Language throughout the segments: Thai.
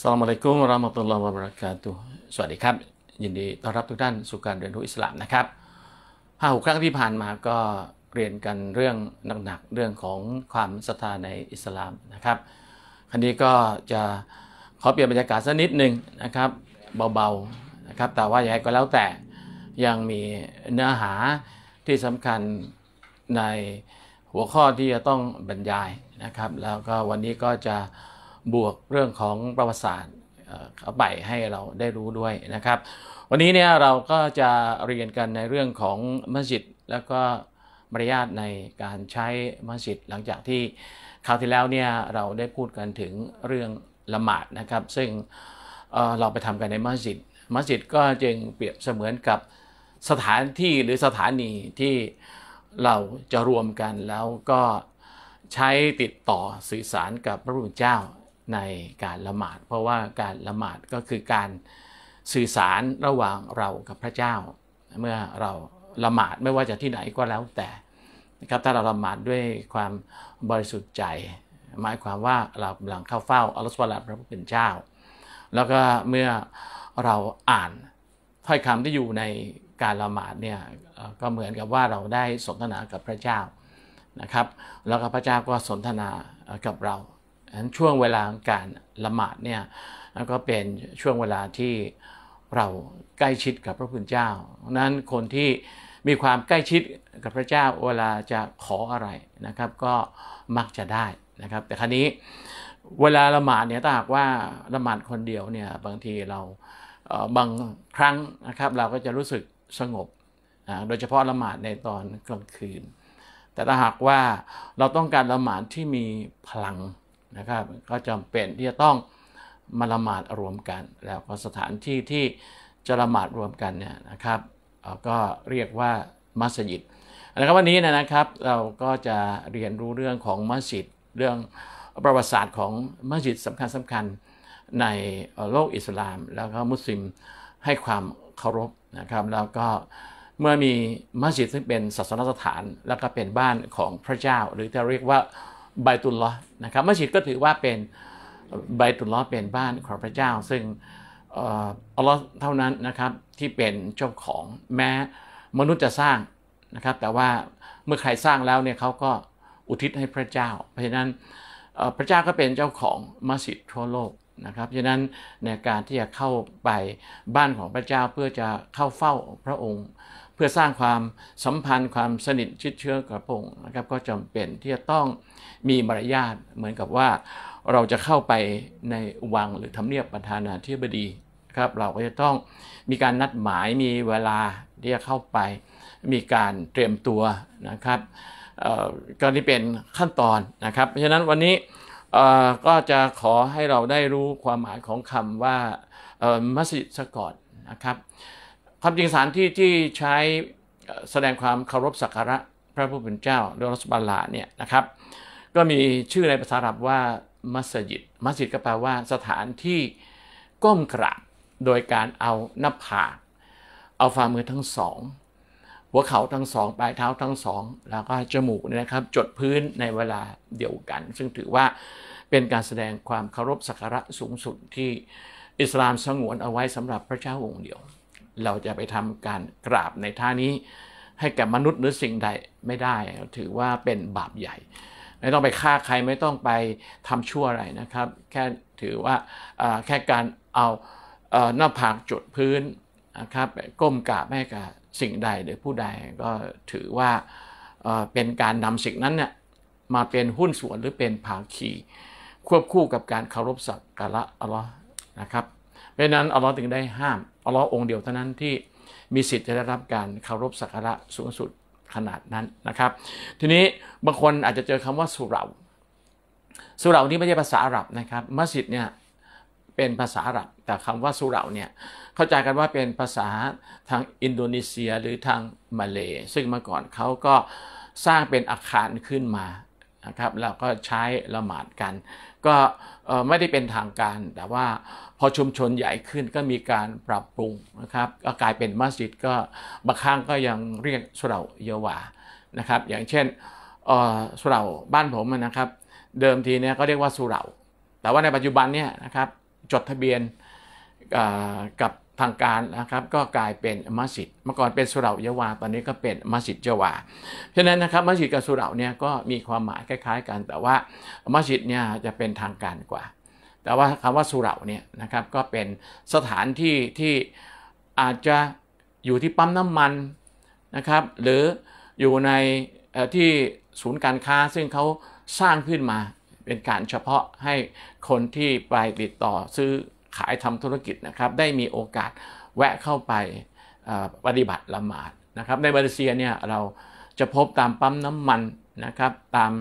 สลามอะลัยกุมรามอตุลลอฮ์วะบรักาตุสวัสดีครับ ยินดีต้อนรับทุกท่านสู่การเรียนรู้อิสลามนะครับห้าหกครั้งที่ผ่านมาก็เรียนกันเรื่องหนักๆเรื่องของความศรัทธาในอิสลามนะครับ ครั้นี้ก็จะขอเปลี่ยนบรรยากาศสักนิดหนึ่งนะครับ เบาๆนะครับ แต่ว่าอย่างไรก็แล้วแต่ยังมีเนื้อหาที่สำคัญในหัวข้อที่จะต้องบรรยายนะครับ แล้วก็วันนี้ก็จะบวกเรื่องของประวัติศาสตร์เข้าไปให้เราได้รู้ด้วยนะครับ วันนี้เนี่ยเราก็จะเรียนกันในเรื่องของมัสยิด แล้วก็มารยาทในการใช้มัสยิด หลังจากที่คราวที่แล้วเนี่ยเราได้พูดกันถึงเรื่องละหมาดนะครับ ซึ่งเเราไปทำกันในมัสยิดมัสยิดก็จึงเปรียบเสมือนกับสถานที่หรือสถานีที่เราจะรวมกันแล้วก็ใช้ติดต่อสื่อสารกับพระพุทธเจ้าในการละหมาด เพราะว่าการละหมาดก็คือการสื่อสารระหว่างเรากับพระเจ้า เมื่อเราละหมาดไม่ว่าจะที่ไหนก็แล้วแต่นะครับ ถ้าเราละหมาดด้วยความบริสุทธิ์ใจ หมายความว่าเราหลังเข้าเฝ้าอรรถสวลรค์พระผู้เป็นเจ้า แล้วก็ เมื่อเราอ่านถ้อยคำที่อยู่ในการละหมาดเนี่ยก็เหมือนกับว่าเราได้สนทนากับพระเจ้านะครับ แล้วก็พระเจ้าก็สนทนากับเราั้นช่วงเวลาการละหมาดเนี่ยก็เป็นช่วงเวลาที่เราใกล้ชิดกับพระคุณเจ้านั้นคนที่มีความใกล้ชิดกับพระเจ้าเวลาจะขออะไรนะครับ ก็มักจะได้นะครับ แต่ครั้นี้เวลาละหมาดเนี่ยถ้าหากว่าละหมาดคนเดียวเนี่ย บางทีเราบางครั้งนะครับ เราก็จะรู้สึกสงบ โดยเฉพาะละหมาดในตอนกลางคืน แต่ถ้าหากว่าเราต้องการละหมาดที่มีพลังนะครับก็จำเป็นที่จะต้องมาละหมาดรวมกัน แล้วก็สถานที่ที่จะละหมาดรวมกันเนี่ยนะครับ ก็เรียกว่ามัสยิดนะครับวันนี้นะครับ เราก็จะเรียนรู้เรื่องของมัสยิด เรื่องประวัติศาสตร์ของมัสยิดสำคัญสำคัญ ในโลกอิสลาม แล้วก็มุสลิมให้ความเคารพนะครับ แล้วก็เมื่อมีมัสยิดซึ่งเป็นศาสนสถาน แล้วก็เป็นบ้านของพระเจ้าหรือจะเรียกว่าบตุลลอนะครับมัสยิดก็ถือว่าเป็นบตุลลอเป็นบ้านของพระเจ้า ซึ่งอัลลอฮ์เท่านั้นนะครับที่เป็นเจ้าของ แม้มนุษย์จะสร้างนะครับ แต่ว่าเมื่อใคร สร้างแล้วเนี่ยเขาก็อุทิศให้พระเจ้า เพราะฉะนั้นพระเจ้าก็เป็นเจ้าของมัสยิดทั่วโลกนะครับฉะนั้นในการที่จะเข้าไปบ้านของพระเจ้าเพื่อจะเข้าเฝ้าพระองค์ เพื่อสร้างความสัมพันธ์ความสนิทชิดเชื้อกับพระองค์นะครับก็จำเป็นที่จะต้องมีมารยาทเหมือนกับว่าเราจะเข้าไปในวัง หรือทำเนียบประธานาธิบดีครับ เราก็จะต้องมีการนัดหมายมีเวลาที่จะเข้าไปมีการเตรียมตัวนะครับก็นี่เป็นขั้นตอนนะครับ เพราะฉะนั้นวันนี้ก็จะขอให้เราได้รู้ความหมายของคำว่ามัสยิดสกอดนะครับความจริงสารที่ที่ใช้แสดงความเคารพสักการะพระผู้เป็นเจ้าโดยรัสบาลลาเนี่ยนะครับก็มีชื่อในภาษาอาหรับว่ามัสยิดมัสยิดก็แปลว่าสถานที่ก้มกราบโดยการเอาหน้าผาก เอาฝ่ามือทั้งสอง หัวเข่าทั้งสองปลายเท้าทั้งสอง แล้วก็จมูกนี่นะครับ จดพื้นในเวลาเดียวกัน ซึ่งถือว่าเป็นการแสดงความเคารพสักการะสูงสุดที่อิสลามสงวนเอาไว้สำหรับพระเจ้าองค์เดียว เราจะไปทำการกราบในท่านี้ให้แก่มนุษย์หรือสิ่งใดไม่ได้ถือว่าเป็นบาปใหญ่ไม่ต้องไปฆ่าใครไม่ต้องไปทำชั่วอะไรนะครับ แค่ถือว่าแค่การเอาหน้าผากจุดพื้นนะครับก้มกราบให้กับสิ่งใดหรือผู้ใดก็ถือว่าเป็นการนำสิ่งนั้นเนี่ยมาเป็นหุ้นส่วนหรือเป็นภาคีควบคู่กับการเคารพสักการะอัลลอฮ์นะครับเพราะนั้นอัลลอฮ์ถึงได้ห้ามอัลลอฮ์องเดียวเท่านั้นที่มีสิทธิ์จะได้รับการเคารพสักการะสูงสุดขนาดนั้นนะครับทีนี้บางคนอาจจะเจอคำว่าสุเหร่าสุเหร่านี่ไม่ใช่ภาษาอาหรับนะครับมัสยิดเนี่ยเป็นภาษาอาหรับ แต่คำว่าสุเหร่าเนี่ยเข้าใจกันว่าเป็นภาษาทางอินโดนีเซียหรือทางมาเลซึ่งเมื่อก่อนเขาก็สร้างเป็นอาคารขึ้นมานะครับแล้วก็ใช้ละหมาดกัน ก็ไม่ได้เป็นทางการแต่ว่าพอชุมชนใหญ่ขึ้นก็มีการปรับปรุงนะครับก็กลายเป็นมัสยิดก็บางครั้งก็ยังเรียกสุเหร่าเยาวานะครับ อย่างเช่นสุเหร่าบ้านผมนะครับเดิมทีเนี่ยก็เรียกว่าสุเหร่า แต่ว่าในปัจจุบันเนี่ยนะครับจดทะเบียนกับทางการนะครับก็กลายเป็นมัสยิดเมื่อก่อนเป็นสุเหร่าเยาวา ตอนนี้ก็เป็นมัสยิดเยาวาฉะนั้นนะครับมัสยิดกับสุเหร่าเนี่ยก็มีความหมายคล้าย ๆ กัน แต่ว่ามัสยิดเนี่ยจะเป็นทางการกว่า แต่ว่าคำว่าสุเหร่าเนี่ยนะครับก็เป็นสถานที่ที่อาจจะอยู่ที่ปั๊มน้ำมันนะครับ หรืออยู่ในที่ศูนย์การค้าซึ่งเขาสร้างขึ้นมาเป็นการเฉพาะให้คนที่ไปติดต่อซื้อขายทำธุรกิจนะครับได้มีโอกาสแวะเข้าไปปฏิบัติละหมาดนะครับ ในมาเลเซียเนี่ยเราจะพบตามปั๊มน้ำมันนะครับตาม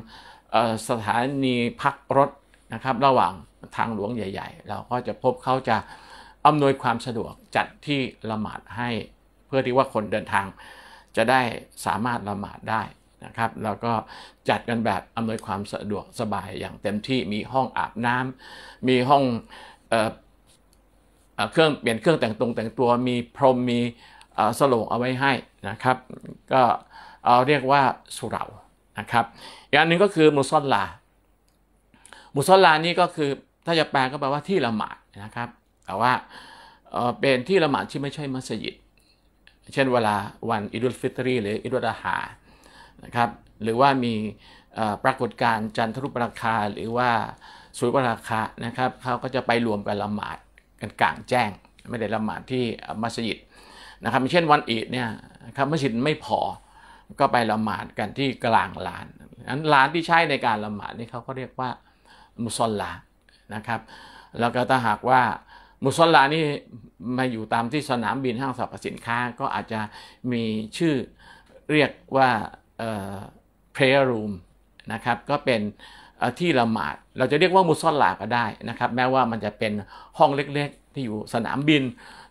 สถานีพักรถนะครับระหว่างทางหลวงใหญ่ ๆ เราก็จะพบเขาจะอำนวยความสะดวกจัดที่ละหมาดให้เพื่อที่ว่าคนเดินทาง จะได้สามารถละหมาดได้นะครับแล้วก็จัดกันแบบอำนวยความสะดวกสบายอย่างเต็มที่มีห้องอาบน้ำมีห้องเครื่องเปลี่ยนเครื่องแต่งตรงแต่งตัว มีพรมมีสโลงเอาไว้ให้นะครับก็เรียกว่าสุเหร่านะครับอย่างหนึ่งก็คือมุซอลลา มุซอลลานี่ก็คือถ้าจะแปลก็แปลว่าที่ละหมาดนะครับแต่ว่าเป็นที่ละหมาดที่ไม่ใช่มัสยิดเช่นเวลาวันอิดุลฟิตรีหรืออิดุลอาหานะครับหรือว่ามีปรากฏการณ์จันทรุปราคาหรือว่าสุริปราคานะครับเขาก็จะไปรวมกันละหมาดกันกลางแจ้งไม่ได้ละหมาดที่มัสยิดนะครับ เช่นวันอีดเนี่ยครับมัสยิดไม่พอก็ไปละหมาดกันที่กลางลานนั้นลานที่ใช้ในการละหมาดนี่เขาก็เรียกว่ามุอลลานะครับแล้วก็ถ้าหากว่ามุอลลานี่มาอยู่ตามที่สนามบินห้างสรรพสินค้า ก็อาจจะมีชื่อเรียกว่า prayer room นะครับก็เป็นที่ละหมาดเราจะเรียกว่ามุซอลลาก็ได้นะครับแม้ว่ามันจะเป็นห้องเล็กๆ ที่อยู่สนามบิน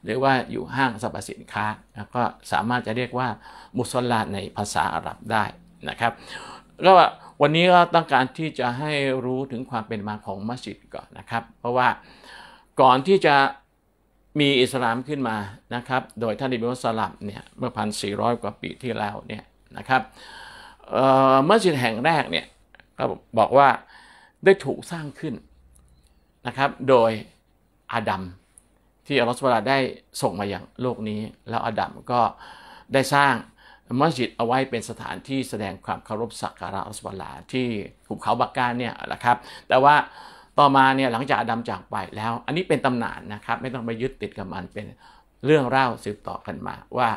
หรือว่าอยู่ห้างสรรพสินค้าก็สามารถจะเรียกว่ามุซอลลาในภาษาอาหรับได้นะครับก็วันนี้ก็ต้องการที่จะให้รู้ถึงความเป็นมาของมัสยิดก่อนนะครับเพราะว่าก่อนที่จะมีอิสลามขึ้นมานะครับโดยท่านอิบนุสลับเนี่ยเมื่อพันสี่ร้อยกว่าปีที่แล้วเนี่ยนะครับมัสยิดแห่งแรกเนี่ยก็บอกว่าได้ถูกสร้างขึ้นนะครับ โดยอาดัมที่อัลลอฮฺสุบลาได้ส่งมาอย่างโลกนี้ แล้วอาดัมก็ได้สร้างมัสยิดเอาไว้เป็นสถานที่แสดงความเคารพสักการะอัลลอฮฺสุบลาที่หุบเขาบักกาเนี่ยนะครับ แต่ว่าต่อมาเนี่ยหลังจากอาดัมจากไปแล้ว อันนี้เป็นตำนานนะครับ ไม่ต้องไปยึดติดกับมันเป็นเรื่องเล่าสืบต่อกันมา ว่า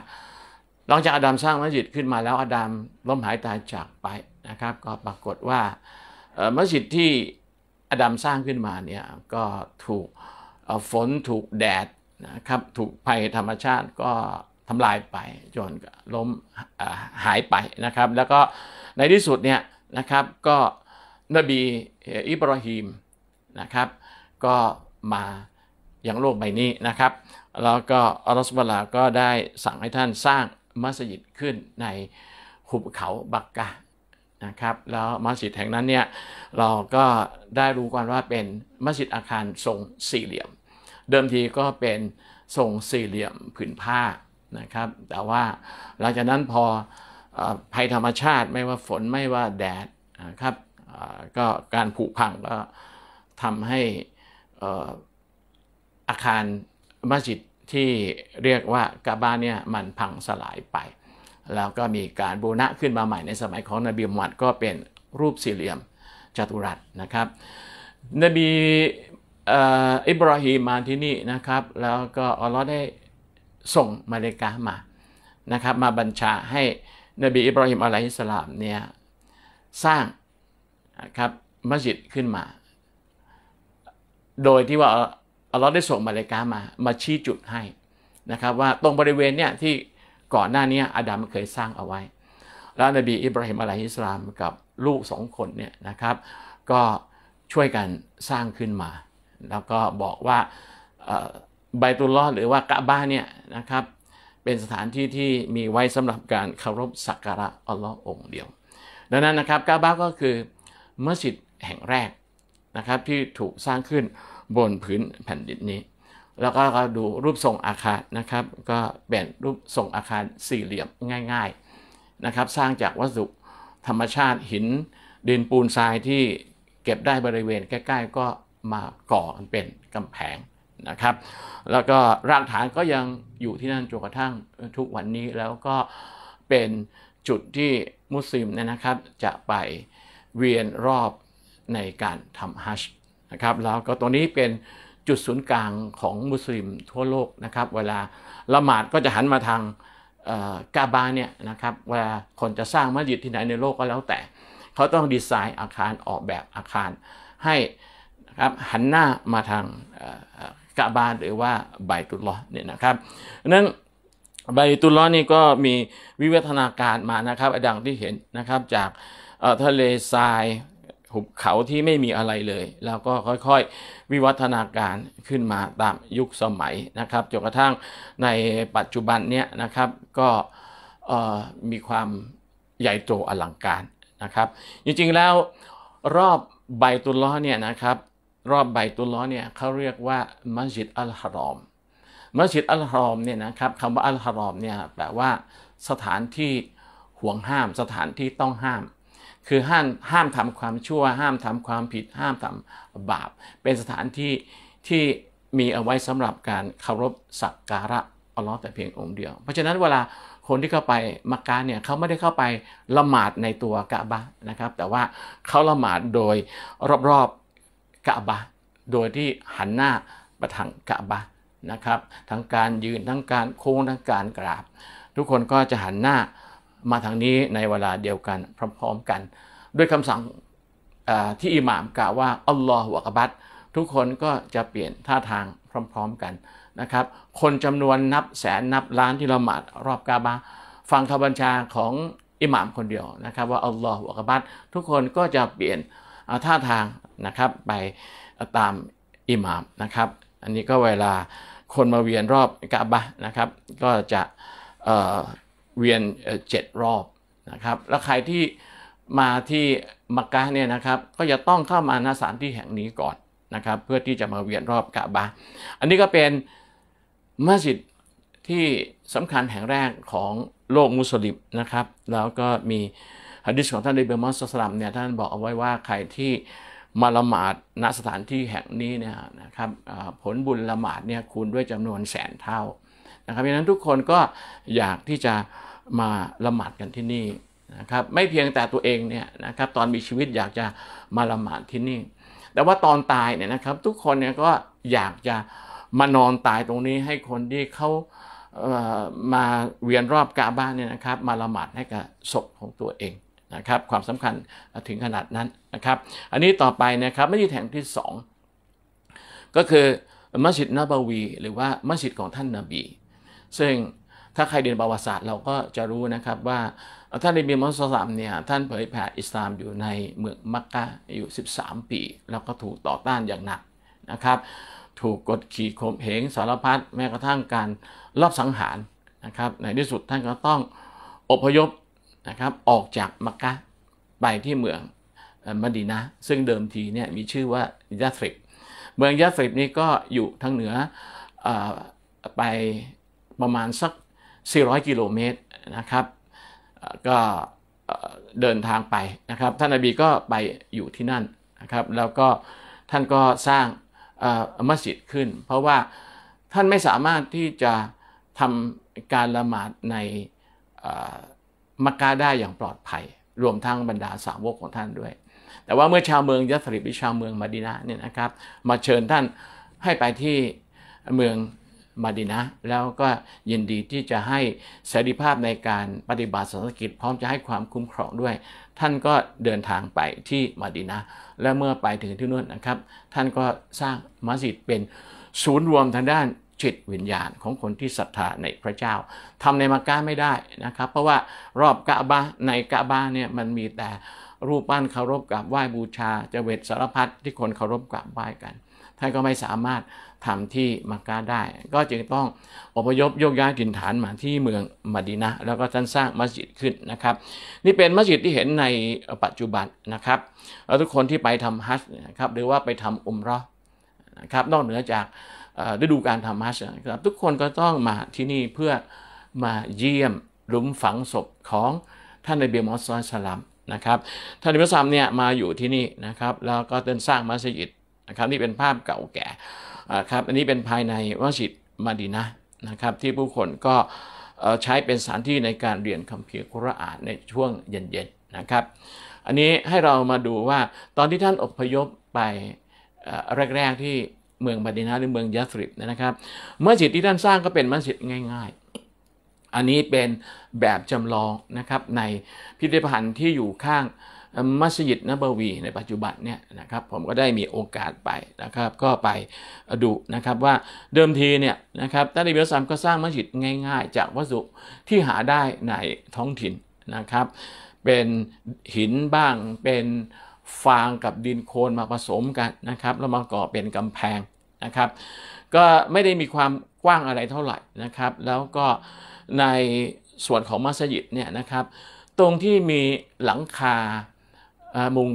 หลังจากอาดัมสร้างมัสยิดขึ้นมาแล้ว อาดัมล้มหายตายจากไปนะครับก็ปรากฏว่ามัสยิดที่อดัมสร้างขึ้นมาเนี่ยก็ถูกฝนถูกแดดนะครับถูกภัยธรรมชาติก็ทำลายไปจนล้มหายไปนะครับ แล้วก็ในที่สุดเนี่ยนะครับก็นบีอิบราฮิมนะครับ ก็มาอย่างโลกใบนี้นะครับ แล้วก็อัลลอฮฺสุบลาก็ได้สั่งให้ท่านสร้างมัสยิดขึ้นในหุบเขาบักกะนะครับแล้ว มัสยิดแห่งนั้นเนี่ยเราก็ได้รู้กันว่าเป็นมัสยิดอาคารทรงสี่เหลี่ยม เดิมทีก็เป็นทรงสี่เหลี่ยมผืนผ้า นะครับ แต่ว่าหลังจากนั้นพอภัยธรรมชาติไม่ว่าฝนไม่ว่าแดดนะครับก็การผุพังก็ทำให้อาคารมัสยิดที่เรียกว่ากาบ้านเนี่ยมันพังสลายไปแล้วก็มีการบูรณะขึ้นมาใหม่ในสมัยของนบีมุฮัมมัดก็เป็นรูปสี่เหลี่ยมจัตุรัสนะครับ นบีอิบราฮิมมาที่นี่นะครับ แล้วก็อัลลอฮ์ได้ส่งมาเลกามานะครับมาบัญชาให้นบีอิบราฮิมอะลัยฮิสลามเนี่ยสร้างครับมัสยิดขึ้นมา โดยที่ว่าอัลลอฮ์ได้ส่งมาเลกามามาชี้จุดให้นะครับ ว่าตรงบริเวณเนี่ยที่ก่อนหน้านี้อาดัมเคยสร้างเอาไว้ แล้วนบีอิบราฮิมอะลัยฮิสลามกับลูกสองคนเนี่ยนะครับ ก็ช่วยกันสร้างขึ้นมา แล้วก็บอกว่าใบตุลลอหรือว่ากะบ้าเนี่ยนะครับ เป็นสถานที่ที่มีไว้สำหรับการเคารพสักการะอัลลอฮ์องเดียว ดังนั้นนะครับกะบ้าก็คือมัสยิดแห่งแรกนะครับที่ถูกสร้างขึ้นบนพื้นแผ่นดินนี้แล้วก็ดูรูปทรงอาคารนะครับ ก็เป็นรูปทรงอาคารสี่เหลี่ยมง่าย ๆนะครับ สร้างจากวัสดุธรรมชาติหิน ดินปูนทรายที่เก็บได้บริเวณใกล้ๆก็มาก่อกันเป็นกำแพงนะครับ แล้วก็รากฐานก็ยังอยู่ที่นั่นจนกระทั่งทุกวันนี้แล้วก็เป็นจุดที่มุสลิมนะครับ จะไปเวียนรอบในการทำฮัจญ์นะครับแล้วก็ตรงนี้เป็นจุดศูนย์กลางของมุสลิมทั่วโลกนะครับเวลาละหมาดก็จะหันมาทางกาบาเนี่ยนะครับเวลาคนจะสร้างมัสยิดที่ไหนในโลกก็แล้วแต่ เขาต้องดีไซน์อาคารออกแบบอาคารให้นะครับหันหน้ามาทางกาบาหรือว่าไบตุลลอเนี่ยนะครับนั้นไบตุลลอนี่ก็มีวิวัฒนาการมานะครับดังที่เห็นนะครับจากทะเลทรายหุบเขาที่ไม่มีอะไรเลย แล้วก็ค่อยๆวิวัฒนาการขึ้นมาตามยุคสมัยนะครับจนกระทั่งในปัจจุบันเนี้ยนะครับ ก็มีความใหญ่โตอลังการนะครับจริงๆแล้วรอบใบตุลล้อเนี่ยนะครับรอบใบตุลล้อเนี่ยเขาเรียกว่ามัสยิดอัลฮารอมมัสยิดอัลฮารอมเนี่ยนะครับคำว่าอัลฮารอมเนี่ยแปลว่าสถานที่ห่วงห้ามสถานที่ต้องห้ามคือห้ามห้ามทำความชั่ว ห้ามทำความผิดห้ามทำบาป เป็นสถานที่ที่มีเอาไว้สำหรับการเคารพสักการะอัลลอฮ์แต่เพียงองค์เดียว เพราะฉะนั้นเวลาคนที่เข้าไปมักกะเนี่ยเขาไม่ได้เข้าไปละหมาดในตัวกะบะนะครับ แต่ว่าเขาละหมาดโดยรอบๆกะบะโดยที่หันหน้าไปทางกะบะนะครับ ทั้งการยืนทั้งการโค้งทั้งการกราบ ทุกคนก็จะหันหน้ามาทางนี้ในเวลาเดียวกันพร้อมๆกัน ด้วยคำสั่งที่อิหม่ามกล่าวว่า อัลลอฮฺวะกบัตทุกคนก็จะเปลี่ยนท่าทางพร้อม ๆกันนะครับ คนจำนวนนับแสนนับล้านที่ละหมาดรอบกาบาฟังคำบัญชาของอิหม่ามคนเดียวนะครับ ว่าอัลลอฮฺวะกบัตทุกคนก็จะเปลี่ยนท่าทางนะครับไปตามอิหม่ามนะครับ อันนี้ก็เวลาคนมาเวียนรอบกาบะนะครับ ก็จะเวียนเจ็ดรอบนะครับแล้วใครที่มาที่มักกะเนี่ยนะครับก็จะต้องเข้ามาณสถานที่แห่งนี้ก่อนนะครับเพื่อที่จะมาเวียนรอบกะบะอันนี้ก็เป็นมัสยิดที่สำคัญแห่งแรกของโลกมุสลิมนะครับแล้วก็มีฮะดิษของท่านอิบราฮิมสัสลามเนี่ยท่านบอกเอาไว้ว่าใครที่มาละหมาดณสถานที่แห่งนี้เนี่ยนะครับผลบุญละหมาดเนี่ยคูณด้วยจำนวนแสนเท่านะครับเพราะฉะนั้นทุกคนก็อยากที่จะมาละหมาดกันที่นี่นะครับไม่เพียงแต่ตัวเองเนี่ยนะครับตอนมีชีวิตอยากจะมาละหมาดที่นี่ แต่ว่าตอนตายเนี่ยนะครับ ทุกคนเนี่ยก็อยากจะมานอนตายตรงนี้ให้คนที่เขาเมาเวียนรอบกาบ้านเนี่ยนะครับ มาละหมาดให้กับศพของตัวเองนะครับความสำคัญถึงขนาดนั้นนะครับ อันนี้ต่อไปนะครับมัสยิดแห่งที่ 2 ก็คือมัสยิดนบวี หรือว่ามัสยิดของท่านนาบี ซึ่งถ้าใครเรียนประวัติศาสตร์เราก็จะรู้นะครับว่า ท่านในบีมัสลามเนี่ย ท่านเผยแผ่อิสลามอยู่ในเมืองมักกะอยู่ 13 ปี แล้วก็ถูกต่อต้านอย่างหนักนะครับ ถูกกดขี่ข่มเหงสารพัดแม้กระทั่งการลอบสังหารนะครับในที่สุดท่านก็ต้องอพยพนะครับออกจากมักกะไปที่เมืองมดีนะซึ่งเดิมทีเนี่ยมีชื่อว่ายาสริบเมืองยาสริบนี้ก็อยู่ทางเหนืออไปประมาณสัก400 กิโลเมตรนะครับก็เดินทางไปนะครับ ท่านอบีก็ไปอยู่ที่นั่นนะครับแล้วก็ท่านก็สร้างมัสยิดขึ้น เพราะว่าท่านไม่สามารถที่จะทำการละหมาดในมักกะได้อย่างปลอดภัย รวมทั้งบรรดาสาวกของท่านด้วย แต่ว่าเมื่อชาวเมืองยัสริบหรือชาวเมืองมาดินาเนี่ยนะครับ มาเชิญท่านให้ไปที่เมืองมาดินะแล้วก็ยินดีที่จะให้เสรีภาพในการปฏิบัติศาสนกิจ พร้อมจะให้ความคุ้มครองด้วย ท่านก็เดินทางไปที่มาดินะและเมื่อไปถึงที่นู่นนะครับ ท่านก็สร้างมัสยิดเป็นศูนย์รวมทางด้าน จิตวิญญาณของคนที่ศรัทธาในพระเจ้า ทำในมักกะไม่ได้นะครับ เพราะว่ารอบกะบาในกะบาเนี่ยมันมีแต่รูปปั้นเคารพกราบไหว้บูชาจเจวิตสารพัดที่คนเคารพกราบไหว้กันท่านก็ไม่สามารถทำที่มักกะได้ ก็จึงต้องอพยพโยกย้ายถิ่นฐานมาที่เมืองมดีนะแล้วก็ท่านสร้างมัสยิดขึ้นนะครับนี่เป็นมัสยิดที่เห็นในปัจจุบันนะครับแล้วทุกคนที่ไปทำฮัจญ์นะครับหรือว่าไปทำอุมรอนะครับนอกเหนือจากฤดูการทำฮัจญ์นะครับทุกคนก็ต้องมาที่นี่ เพื่อมาเยี่ยมหลุมฝังศพของท่านนบีมุฮัมมัดสลัมนะครับท่านนบีมุิมเนี่ยมาอยู่ที่นี่นะครับแล้วก็เ่านสร้างมัสยิดนะครับนี่เป็นภาพเก่าแก่ครับอันนี้เป็นภายในวัชิตมาดีนะนะครับที่ผู้คนก็ใช้เป็นสถานที่ในการเรียนคัมภีร์คุรอานในช่วงเย็นๆนะครับ อันนี้ให้เรามาดูว่าตอนที่ท่านอพยพไปแรกๆที่เมืองบาดินาหรือเมืองยาสริบนะครับมัสยิดที่ท่านสร้างก็เป็นมัสยิดง่าย ๆ อันนี้เป็นแบบจำลองนะครับในพิพิธภัณฑ์ที่อยู่ข้างมัสยิดนบวี ในปัจจุบันเนี่ยนะครับผมก็ได้มีโอกาสไปนะครับ ก็ไปดูนะครับว่าเดิมทีเนี่ยนะครับท่านนบีอัสซามก็สร้างมัสยิดง่าย ๆ จากวัสดุที่หาได้ในท้องถิ่นนะครับ เป็นหินบ้างเป็นฟางกับดินโคลนมาผสมกันนะครับแล้วมาก่อเป็นกำแพงนะครับก็ไม่ได้มีความกว้างอะไรเท่าไหร่นะครับ แล้วก็ในส่วนของมัสยิดเนี่ยนะครับ ตรงที่มีหลังคามุง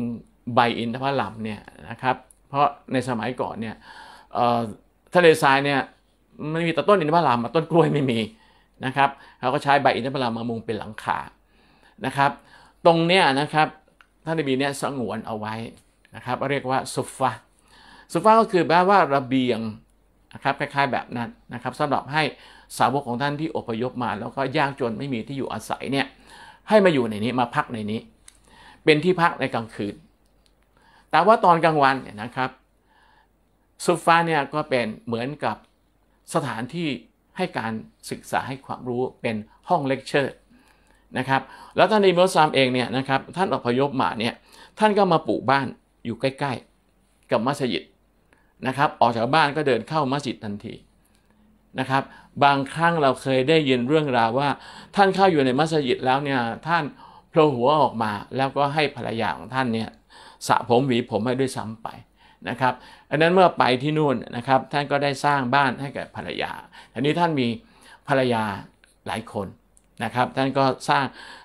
ใบอินทผลัมเนี่ยนะครับเพราะในสมัยก่อนเนี่ยทะเลทรายเนี่ยไม่มีแต่ต้นอินทผลัม ต้นกล้วยไม่มีนะครับเขาก็ใช้ใบอินทผลัมมามุงเป็นหลังคานะครับตรงเนี้ยนะครับท่านนบีเนี่ยสงวนเอาไว้นะครับเรียกว่าซุฟฟาซุฟฟาก็คือแปลว่าระเบียงนะครับคล้ายๆแบบนั้นนะครับสำหรับให้สาวกของท่านที่อพยพมา แล้วก็ยากจนไม่มีที่อยู่อาศัยเนี่ยให้มาอยู่ในนี้มาพักในนี้เป็นที่พักในกลางคืน แต่ว่าตอนกลางวันเนี่ยนะครับซุฟาเนี่ยก็เป็นเหมือนกับสถานที่ให้การศึกษาให้ความรู้เป็นห้องเลคเชอร์นะครับ แล้วท่านอิมรซามเองเนี่ยนะครับท่านอพยพมาเนี่ยท่านก็มาปลูกบ้านอยู่ใกล้ ๆกับมัสยิดนะครับออกจากบ้านก็เดินเข้ามัสยิดทันทีนะครับบางครั้งเราเคยได้ยินเรื่องราวว่าท่านเข้าอยู่ในมัสยิดแล้วเนี่ยท่านโผล่หัวออกมาแล้วก็ให้ภรรยาของท่านเนี่ยสระผมหวีผมให้ด้วยซ้ำไปนะครับอันนั้นเมื่อไปที่นู่นนะครับท่านก็ได้สร้างบ้านให้แก่ภรรยาทีนี้ท่านมีภรรยาหลายคนนะครับท่านก็สร้าง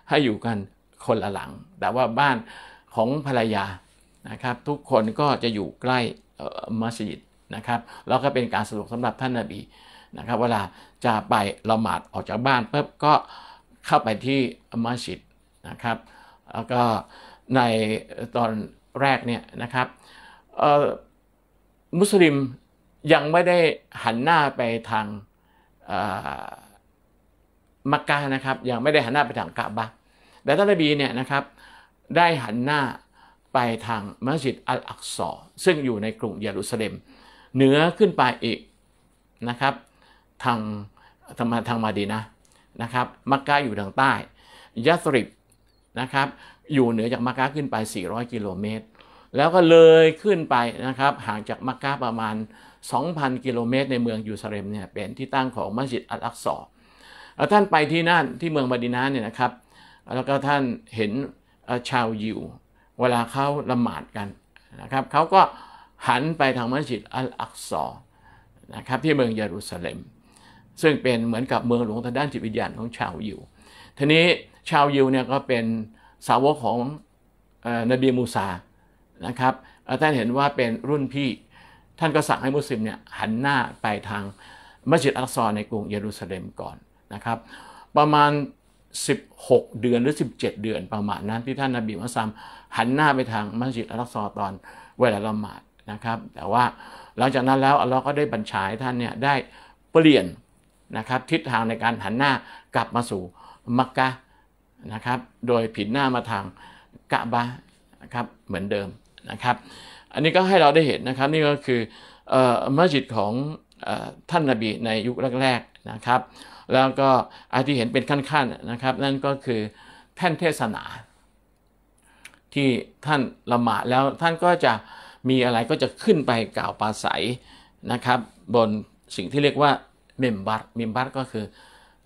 ให้อยู่กันคนละหลัง แต่ว่าบ้านของภรรยานะครับ ทุกคนก็จะอยู่ใกล้มัสยิดนะครับแล้วก็เป็นการสะดวกสำหรับท่านนาบีนะครับเวลาจะไปละหมาดออกจากบ้านปุ๊บก็เข้าไปที่มัสยิดนะครับแล้วก็ในตอนแรกเนี่ยนะครับมุสลิมยังไม่ได้หันหน้าไปทางมักกะนะครับยังไม่ได้หันหน้าไปทางกะบะแต่ท่านนบีเนี่ยนะครับได้หันหน้าไปทางมัสยิดอัลอักซอซึ่งอยู่ในกรุงเยรูซาเล็มเหนือขึ้นไปอีกนะครับทางทางมาทางมาดีนะนะครับ มักกะอยู่ทางใต้ยัสริบนะครับอยู่เหนือจากมักกะขึ้นไป 400 กิโลเมตร แล้วก็เลยขึ้นไปนะครับ ห่างจากมักกะประมาณ 2,000 กิโลเมตรในเมืองยูซาเรมเนี่ยเป็นที่ตั้งของมัสยิดอัลอักซอท่านไปที่นั่นที่เมืองบาดินาเนี่ยนะครับแล้วก็ท่านเห็นชาวยิวเวลาเขาละหมาดกันนะครับเขาก็หันไปทางมัสยิดอัลอักซอ นะครับที่เมืองเยรูซาเล็ม ซึ่งเป็นเหมือนกับเมืองหลวงทางด้านจิตวิญญาณของชาวยิว ทีนี้ชาวยิวเนี่ยก็เป็นสาวกของนบีมูซานะครับท่านเห็นว่าเป็นรุ่นพี่ท่านก็สั่งให้มุสลิมเนี่ยหันหน้าไปทางมัสยิดอักซอในกรุงเยรูซาเล็มก่อนนะครับประมาณ 16 เดือนหรือ 17 เดือนประมาณนั้น ที่ท่านนบีมุซัมหันหน้าไปทางมัสยิดอักซอตอนเวลาละหมาดนะครับแต่ว่าหลังจากนั้นแล้วอัลลอฮ์ก็ได้บัญชาให้ท่านเนี่ย ได้เปลี่ยนนะครับทิศทางในการหันหน้ากลับมาสู่มักกะนะครับ โดยผิดหน้ามาทางกะบะนะครับเหมือนเดิมนะครับ อันนี้ก็ให้เราได้เห็นนะครับนี่ก็คือมัสยิดของท่านนบีในยุคแรกๆนะครับแล้วก็อที่เห็นเป็นขั้น ๆนะครับนั่นก็คือแท่นเทศนาที่ท่านละหมาดแล้วท่านก็จะมีอะไรก็จะขึ้นไปกล่าวปาศัยนะครับบนสิ่งที่เรียกว่าเมมบัตเมมบัตก็คือ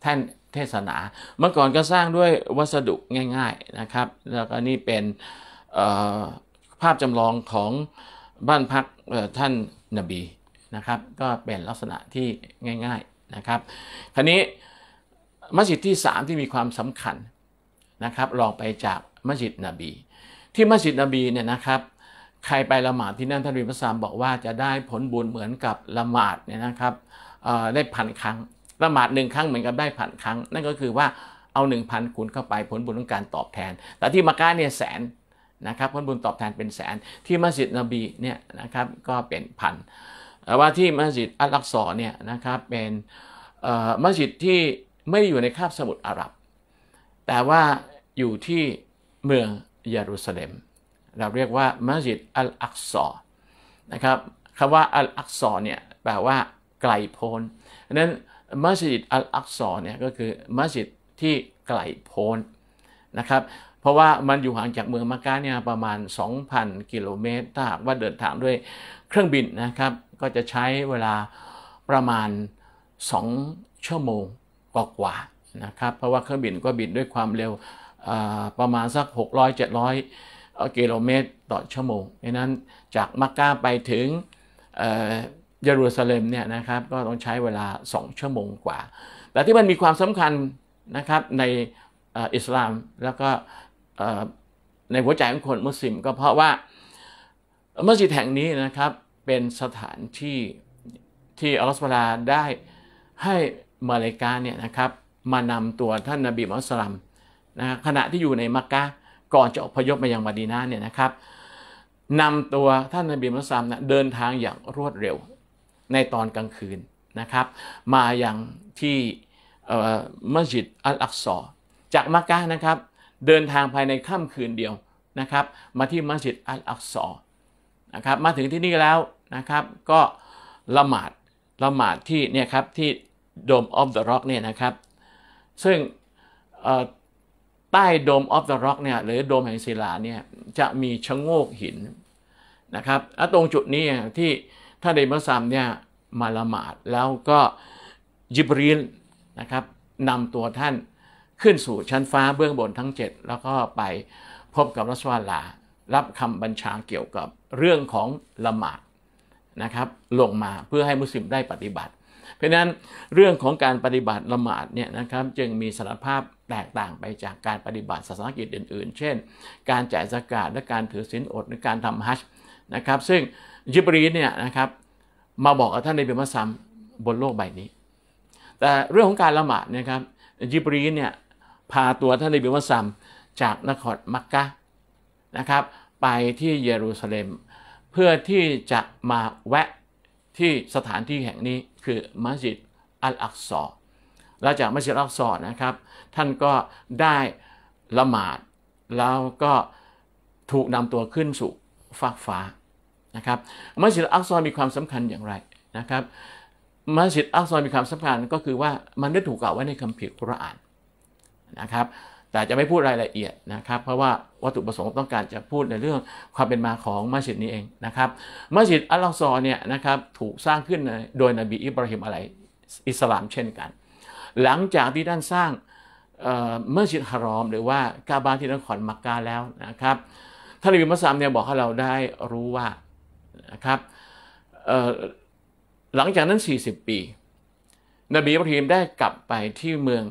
แท่นเทศนาเมื่อก่อนก็สร้างด้วยวัสดุง่ายๆนะครับ แล้วก็นี่เป็นภาพจำลองของบ้านพักท่านนบีนะครับ ก็เป็นลักษณะที่ง่ายๆนะครับคราวนี้มัสยิดที่3ที่มีความสำคัญนะครับลองไปจากมัสยิดนบี ที่มัสยิดนบีเนี่ยนะครับ ใครไปละหมาดที่นั่นท่านริมัสซาม บอกว่าจะได้ผลบุญเหมือนกับละหมาดเนี่ยนะครับได้พันครั้งละหมาดหนึ่งครั้งเหมือนกับได้พันครั้งนั่นก็คือว่าเอาหนึ่งพันคูณเข้าไปผลบุญของการตอบแทน แต่ที่มักกะเนี่ยแสนนะครับผลบุญตอบแทนเป็นแสน ที่มัสยิดนบีเนี่ยนะครับก็เป็นพันแต่ว่าที่มัสยิดอัลลักซอเนี่ยนะครับเป็นมัสยิดที่ไม่อยู่ในคาบสมุทรอาหรับ แต่ว่าอยู่ที่เมืองเยรูซาเล็ม เราเรียกว่ามัสยิดอัลอักซอนะครับคำว่าอัลอักซอเนี่ยแปลว่าไกลโพ้นนั้นมัสยิดอัล อักซอเนี่ยก็คือมัสยิดที่ไกลโพ้นนะครับ เพราะว่ามันอยู่ห่างจากเมืองมักกะเนี่ยประมาณ 2,000 กิโลเมตร ถ้าหากว่าเดินทางด้วยเครื่องบินนะครับก็จะใช้เวลาประมาณ 2 ชั่วโมงกว่าานะครับ เพราะว่าเครื่องบินก็บินด้วยความเร็วประมาณสัก600-700 กิโลเมตร ต่อชั่วโมงดังนั้นจากมักกะไปถึงเยรูซาเล็มเนี่ยนะครับก็ต้องใช้เวลา 2 ชั่วโมงกว่า แต่ที่มันมีความสำคัญนะครับในอิสลามแล้วก็ในหัวใจของคนมุสลิมก็เพราะว่ามัสยิดแห่งนี้นะครับเป็นสถานที่ที่อัลลอฮฺสุลาได้ให้มาเลกาเนี่ยนะครับมานำตัวท่านนบีมุสลิมนะขณะที่อยู่ในมักกะก่อนจะอพยพมายังมาดีนาเนี่ยนะครับนำตัวท่านนบีมุสลิมนะเดินทางอย่างรวดเร็วในตอนกลางคืนนะครับมาอย่างที่มัสยิดอัลอักซอจากมักกะนะครับ เดินทางภายในค่ำคืนเดียวนะครับมาที่มัสยิดอัลอักซอ นะครับมาถึงที่นี่แล้วนะครับก็ละหมาดละหมาดที่เนี่ยครับที่โดมออฟเดอะร็อกเนี่ยนะครับซึ่งใต้โดมออฟเดอะร็อกเนี่ยหรือโดมแห่งศิลาเนี่ยจะมีชะโงกหินนะครับแลวตรงจุดนี้ที่ท่านอิมัซัมเนี่ยมาละหมาดแล้วก็ยิบรีนนะครับนำตัวท่านขึ้นสู่ชั้นฟ้าเบื้องบนทั้ง7แล้วก็ไปพบกับรัสวาลา รับคำบัญชาเกี่ยวกับเรื่องของละหมาดนะครับลงมาเพื่อให้มุสลิมได้ปฏิบัติ เพราะนั้นเรื่องของการปฏิบัติละหมาดเนี่ยนะครับจึงมีสารภาพแตกต่างไปจากการปฏิบัติศาสนกิจอื่นๆ เช่น การจ่ายสกาดและการถือศีลอดหรือการทำฮัจญ์นะครับซึ่งยิบรีเนี่ยนะครับมาบอกกับท่านในเบีมัสซัมบนโลกใบนี้ แต่เรื่องของการละหมาดนะครับยิบรีเนี่ยพาตัวท่านในเบีมัสซัมจากนครมักกะนะครับไปที่เยรูซาเล็ม เพื่อที่จะมาแวะที่สถานที่แห่งนี้คือมัสยิดอัลอักซอแล้วจากมัสยิดอัลอักซอนะครับท่านก็ได้ละหมาดแล้วก็ถูกนำตัวขึ้นสู่ฟากฟ้านะครับมัสยิดอักซอมีความสำคัญอย่างไรนะครับมัสยิดอักซอมีความสำคัญ ก็คือว่ามันได้ถูกกล่าวไว้ในคัมภีร์คุรานนะครับแต่จะไม่พูดรายละเอียดนะครับเพราะว่าวัตถุประสงค์ต้องการจะพูดในเรื่องความเป็นมาของมัสยิดนี้เองนะครับมัสยิดอัลลอซอเนี่ยนะครับถูกสร้างขึ้นโดยนบีอิบราฮิมอะไรอิสลามเช่นกัน หลังจากที่ด้านสร้างมัสยิดฮารอมหรือว่ากาบาที่นครมักกะแล้วนะครับท่านอิบมาสิมเนี่ยบอกให้เราได้รู้ว่านะครับหลังจากนั้น 40 ปีนบีอบราฮมได้กลับไปที่เมือง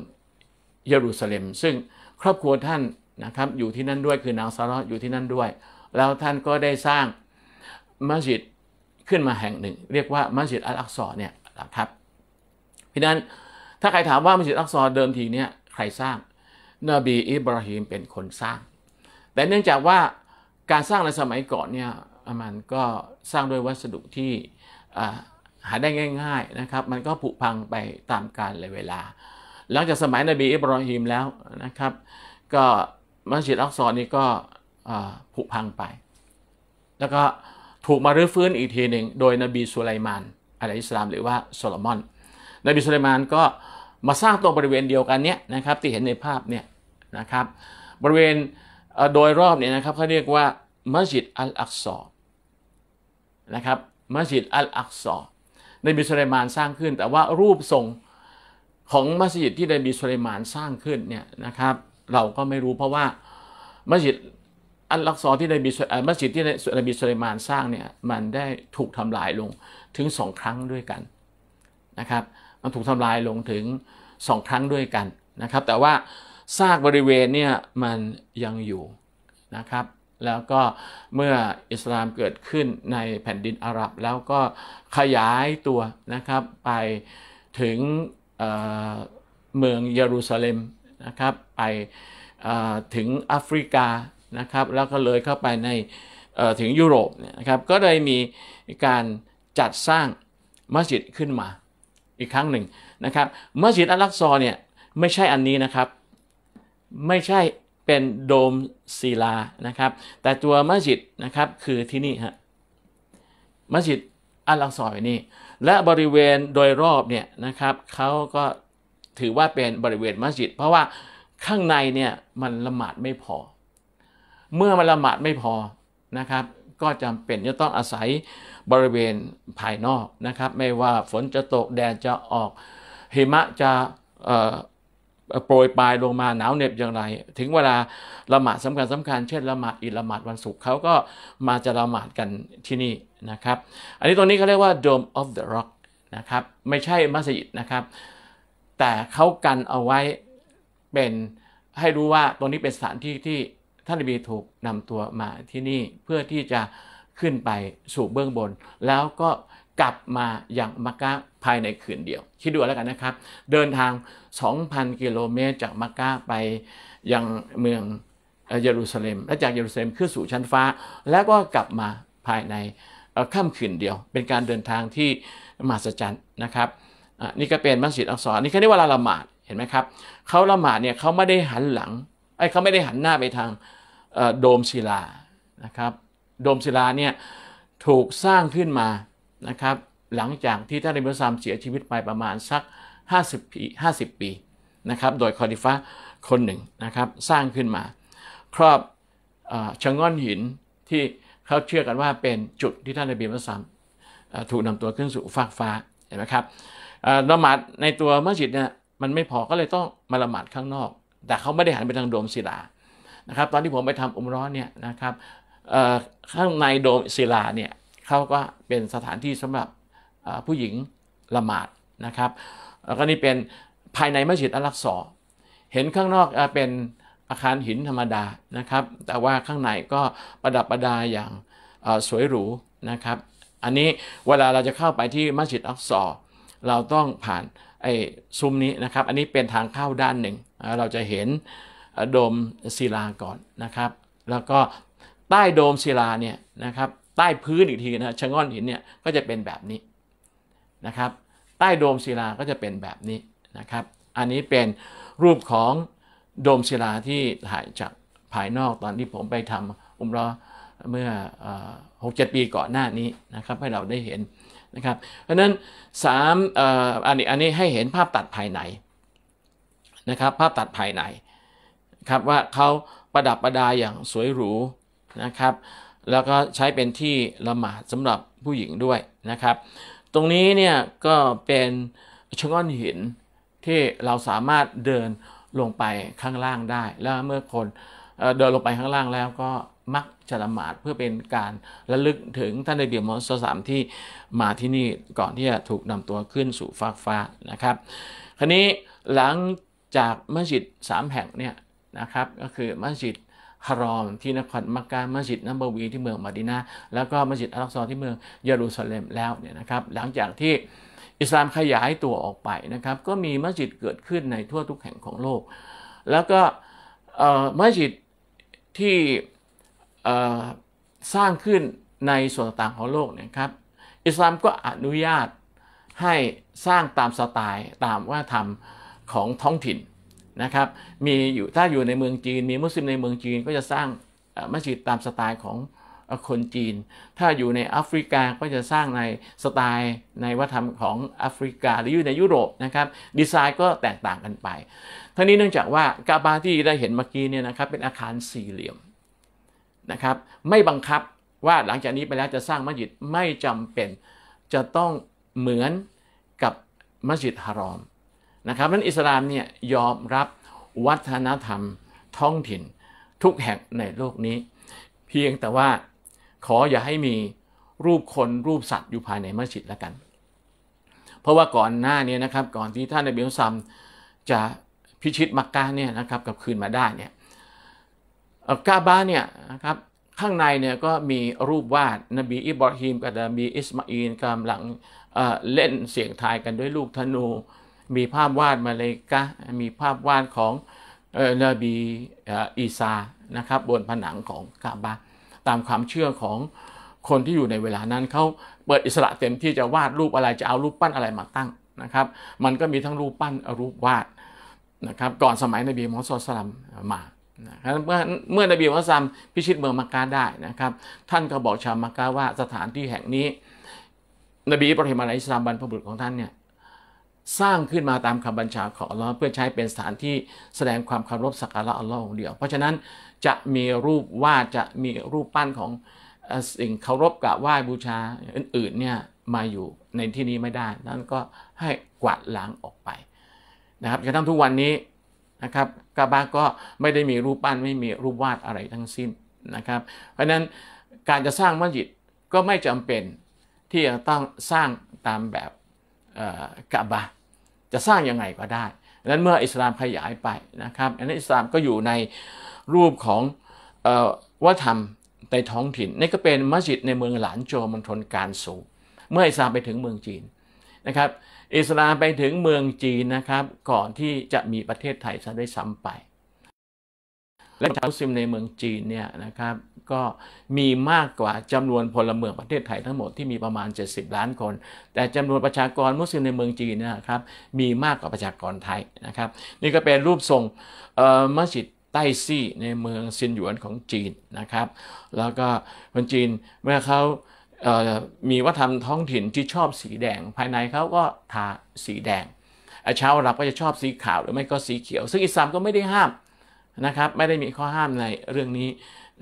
เยรูซาเล็มซึ่งครอบครัวท่านนะครับอยู่ที่นั่นด้วยคือนางซาร์อยู่ที่นั่นด้วย แล้วท่านก็ได้สร้างมัสยิดขึ้นมาแห่งหนึ่ง เรียกว่ามัสยิดอัลอักซอเนี่ยนะครับเพราะนั้นถ้าใครถามว่ามัสยิดอักซอเดิมทีเนี่ยใครสร้างนบีอิบราฮิมเป็นคนสร้างแต่เนื่องจากว่าการสร้างในสมัยก่อนเนี่ยมันก็สร้างด้วยวัสดุที่หาได้ง่ายๆนะครับมันก็ผุพังไปตามกาลเวลา หลังจากสมัยนบีอิบรอฮิมแล้วนะครับ ก็มัสยิดอักษอนี้ก็ผุพังไป แล้วก็ถูกมารื้อฟื้นอีกทีหนึ่งโดยนบีสุไลมานอะลัยอิสลาม หรือว่าโซโลมอน นบีสุไลมานก็มาสร้างตรงบริเวณเดียวกันเนี้ยนะครับที่เห็นในภาพเนี่ยนะครับ บริเวณโดยรอบเนี่ยนะครับเขาเรียกว่ามัสยิดอัลอักซอ นะครับมัสยิดอัลอักซอนบีสุลัยมานสร้างขึ้น แต่ว่ารูปทรงของมัสยิดที่นบีสุลัยมานสร้างขึ้นเนี่ยนะครับ เราก็ไม่รู้เพราะว่ามัสยิดอัลอักซอที่นบีมัสยิดที่นบีสุลัยมานสร้างเนี่ย มันได้ถูกทำลายลงถึงสองครั้งด้วยกันนะครับ มันถูกทำลายลงถึงสองครั้งด้วยกันนะครับ แต่ว่าซากบริเวณเนี่ยมันยังอยู่นะครับแล้วก็เมื่ออิสลามเกิดขึ้นในแผ่นดินอาหรับ แล้วก็ขยายตัวนะครับไปถึงเเมืองเยรูซาเล็มนะครับไปถึงแอฟริกานะครับแล้วก็เลยเข้าไปในถึงยุโรปนะครับก็เลยมีการจัดสร้างมัสยิดขึ้นมาอีกครั้งหนึ่งนะครับมัสยิดอัลลักซอเนี่ยไม่ใช่อันนี้นะครับไม่ใช่เป็นโดมศิลานะครับแต่ตัวมัสยิดนะครับคือที่นี่ฮะมัสยิดอัลลักซอยนี่และบริเวณโดยรอบเนี่ยนะครับเขาก็ถือว่าเป็นบริเวณมัสยิด เพราะว่าข้างในเนี่ยมันละหมาดไม่พอ เมื่อมันละหมาดไม่พอนะครับ ก็จำเป็นจะต้องอาศัยบริเวณภายนอกนะครับ ไม่ว่าฝนจะตกแดดจะออกหิมะจะโปรยปลายลงมา หนาวเหน็บอย่างไร ถึงเวลาละหมาดสำคัญสำคัญเช่นละหมาดอิละหมาดวันศุกร์เขาก็มาจะละหมาดกันที่นี่นะครับ อันนี้ ตรงนี้เขาเรียกว่า Dome of the Rock นะครับ ไม่ใช่มัสยิดนะครับ แต่เขากันเอาไว้เป็นให้รู้ว่าตรงนี้เป็นสถานที่ที่ท่านนบี ถูกนำตัวมาที่นี่เพื่อที่จะขึ้นไปสู่เบื้องบนแล้วก็กลับมาอย่างมักกะภายในคืนเดียว คิดดูแล้วกันนะครับ เดินทาง 2,000 กิโลเมตรจากมักกะไป ยังเมืองเยรูซาเล็ม และจากเยรูซาเล็มขึ้นสู่ชั้นฟ้า แล้วก็กลับมาภายในค่าคืนเดียว เป็นการเดินทางที่มหัศจรรย์นะครับนี่ก็เป็นมัสยิดอักษรนี่แค่นี้ว่าละหมาด เห็นไหมครับ เขาละหมาดเนี่ยเขาไม่ได้หันหลังไอ้เขาไม่ได้หันหน้าไปทางโดมศิลานะครับ โดมศิลาเนี่ยถูกสร้างขึ้นมานะครับหลังจากที่ท่านอิบราซิมเสียชีวิตไปประมาณสัก 50 ปี50ปีนะครับโดยคอดิฟะคนหนึ่งนะครับสร้างขึ้นมา ครอบชะง่อนหินที่เขาเชื่อกันว่าเป็นจุดที่ท่านอิบราุิมถูกนำตัวขึ้นสู่ฟากฟ้าเห็นไหมครับละหมาดในตัวมัสยิดเนี่ยมันไม่พอก็เลยต้องมาละหมาดข้างนอก แต่เขาไม่ได้หันไปทางโดมศิลานะครับตอนที่ผมไปทำอุมร้อนเนี่ยนะครับข้างในโดมศิลาเนี่ยเขาก็เป็นสถานที่สำหรับผู้หญิงละหมาดนะครับ แล้วก็นี่เป็นภายในมัสยิดอัลลักษอเห็นข้างนอกเป็นอาคารหินธรรมดานะครับ แต่ว่าข้างในก็ประดับประดาอย่างสวยหรูนะครับ อันนี้เวลาเราจะเข้าไปที่มัสยิดอัลักษอเราต้องผ่านไอ้ซุ้มนี้นะครับ อันนี้เป็นทางเข้าด้านหนึ่ง เราจะเห็นโดมศิลาก่อนนะครับ แล้วก็ใต้โดมศิลาเนี่ยนะครับใต้พื้นอีกทีนะชะง่อนหินเนี่ยก็จะเป็นแบบนี้นะครับ ใต้โดมศิลาก็จะเป็นแบบนี้นะครับ อันนี้เป็นรูปของโดมศิลาที่ถ่ายจากภายนอกตอนที่ผมไปทำอุมรอเมื่อหกเจ็ดปีก่อนหน้านี้นะครับให้เราได้เห็นนะครับเพราะนั้นสามอันนี้อันนี้ให้เห็นภาพตัดภายในนะครับภาพตัดภายในครับว่าเขาประดับประดาอย่างสวยหรูนะครับแล้วก็ใช้เป็นที่ละหมาดสำหรับผู้หญิงด้วยนะครับตรงนี้เนี่ยก็เป็นชง่อนหินที่เราสามารถเดินลงไปข้างล่างได้ แล้วเมื่อคนเดินลงไปข้างล่างแล้วก็มักจะละหมาดเพื่อเป็นการระลึกถึงท่านในเบียมอสสามที่มาที่นี่ก่อนที่จะถูกนำตัวขึ้นสู่ฟากฟ้านะครับ คราวนี้หลังจากมัสยิดสามแห่งเนี่ยนะครับก็คือมัสยิดฮารอมที่นครมักกะมัสยิดนบวีที่เมืองมาดินาแล้วก็มัสยิดอัลซอที่เมืองเยรูซาเล็มแล้วเนี่ยนะครับหลังจากที่อิสลามขยายตัวออกไปนะครับก็มีมัสยิดเกิดขึ้นในทั่วทุกแห่งของโลก แล้วก็มัสยิดที่สร้างขึ้นในส่วนต่างของโลกเนี่ยครับอิสลามก็อนุญาตให้สร้างตามสไตล์ ตามวัฒนธรรมของท้องถิ่นนะครับมีอยู่ถ้าอยู่ในเมืองจีน มีมุสลิมในเมืองจีนก็จะสร้างมัสยิดตามสไตล์ของคนจีน ถ้าอยู่ในแอฟริกาก็จะสร้างในสไตล์ในวัฒนธรรมของแอฟริกา หรืออยู่ในยุโรปนะครับดีไซน์ก็แตกต่างกันไปทั้งนี้เนื่องจากว่ากาบาที่ได้เห็นเมื่อกี้เนี่ยนะครับเป็นอาคารสี่เหลี่ยมนะครับไม่บังคับว่าหลังจากนี้ไปแล้วจะสร้างมัสยิดไม่จำเป็น จะต้องเหมือนกับมัสยิดฮารอมนะครับนั้นอิสลามเนี่ยยอมรับวัฒนธรรมท้องถิ่น ทุกแห่งในโลกนี้ เพียงแต่ว่าขออย่าให้มีรูปคนรูปสัตว์อยู่ภายในมัสยิดละกัน เพราะว่าก่อนหน้านี้นะครับ ก่อนที่ท่านนบีอุซัมจะพิชิตมักกะเนี่ยนะครับกับคืนมาได้เนี่ยกาบาเนี่ยนะครับ ข้างในเนี่ยก็มีรูปวาดนบีอิบราฮิมกับนบีอิสมาอีนกำลังเล่นเสียงทายกันด้วยลูกธนูมีภาพวาดมาเลกะ มีภาพวาดของเออลบีอีซานะครับบนผนังของกาบาตามความเชื่อของคนที่อยู่ในเวลานั้นเขาเปิดอิสระเต็มที่จะวาดรูปอะไรจะเอารูปปั้นอะไรมาตั้งนะครับ มันก็มีทั้งรูปปั้นรูปวาดนะครับก่อนสมัยนบีมุฮัมมัดสลัมมานะเมื่อเมื่อนบีมุฮัมมัดพิชิตเมืองมักกะได้นะครับท่านก็บอกชาวมักกะว่าสถานที่แห่งนี้ นบีอิบราฮิมอะลัยสลามบรรพบุรุษของท่านเนี่ยสร้างขึ้นมาตามคำบัญชาของอัลลอฮ์เพื่อใช้เป็นสถานที่แสดงความเคารพสักการะอัลลอฮ์องเดียว เพราะฉะนั้นจะมีรูปวาดจะมีรูปปั้นของสิ่งเคารพกราบไหว้บูชาอื่นๆเนี่ยมาอยู่ในที่นี้ไม่ได้ นั้นก็ให้กวาดล้างออกไปนะครับกระทั่งทุกวันนี้นะครับกาบาก็ไม่ได้มีรูปปั้นไม่มีรูปวาดอะไรทั้งสิ้นนะครับ เพราะฉะนั้นการจะสร้างมัสยิดก็ไม่จำเป็นที่จะต้องสร้างตามแบบกะบะจะสร้างยังไงก็ได้ดังนั้นเมื่ออิสลามขยายไปนะครับอันนี้อิสลามก็อยู่ในรูปของวัฒนธรรมในท้องถิ่น นี่ก็เป็นมัสยิดในเมืองหลานโจมณฑลการสูเมื่ออิสลามไปถึงเมืองจีนนะครับ อิสลามไปถึงเมืองจีนนะครับ ก่อนที่จะมีประเทศไทยซะได้ซ้ำไป และชาวซิมในเมืองจีนเนี่ยนะครับก็มีมากกว่าจำนวนพลเมืองประเทศไทยทั้งหมดที่มีประมาณ 70 ล้านคน แต่จำนวนประชากรมุสลิมในเมืองจีนนะครับ มีมากกว่าประชากรไทยนะครับ นี่ก็เป็นรูปทรงมัสยิดใต้ซี่ในเมืองซินหยวนของจีนนะครับ แล้วก็คนจีนเมื่อเขามีวัฒนธรรมท้องถิ่นที่ชอบสีแดงภายในเขาก็ทาสีแดงชาวอาหรับก็จะชอบสีขาวหรือไม่ก็สีเขียวซึ่งอิสลามก็ไม่ได้ห้ามนะครับไม่ได้มีข้อห้ามในเรื่องนี้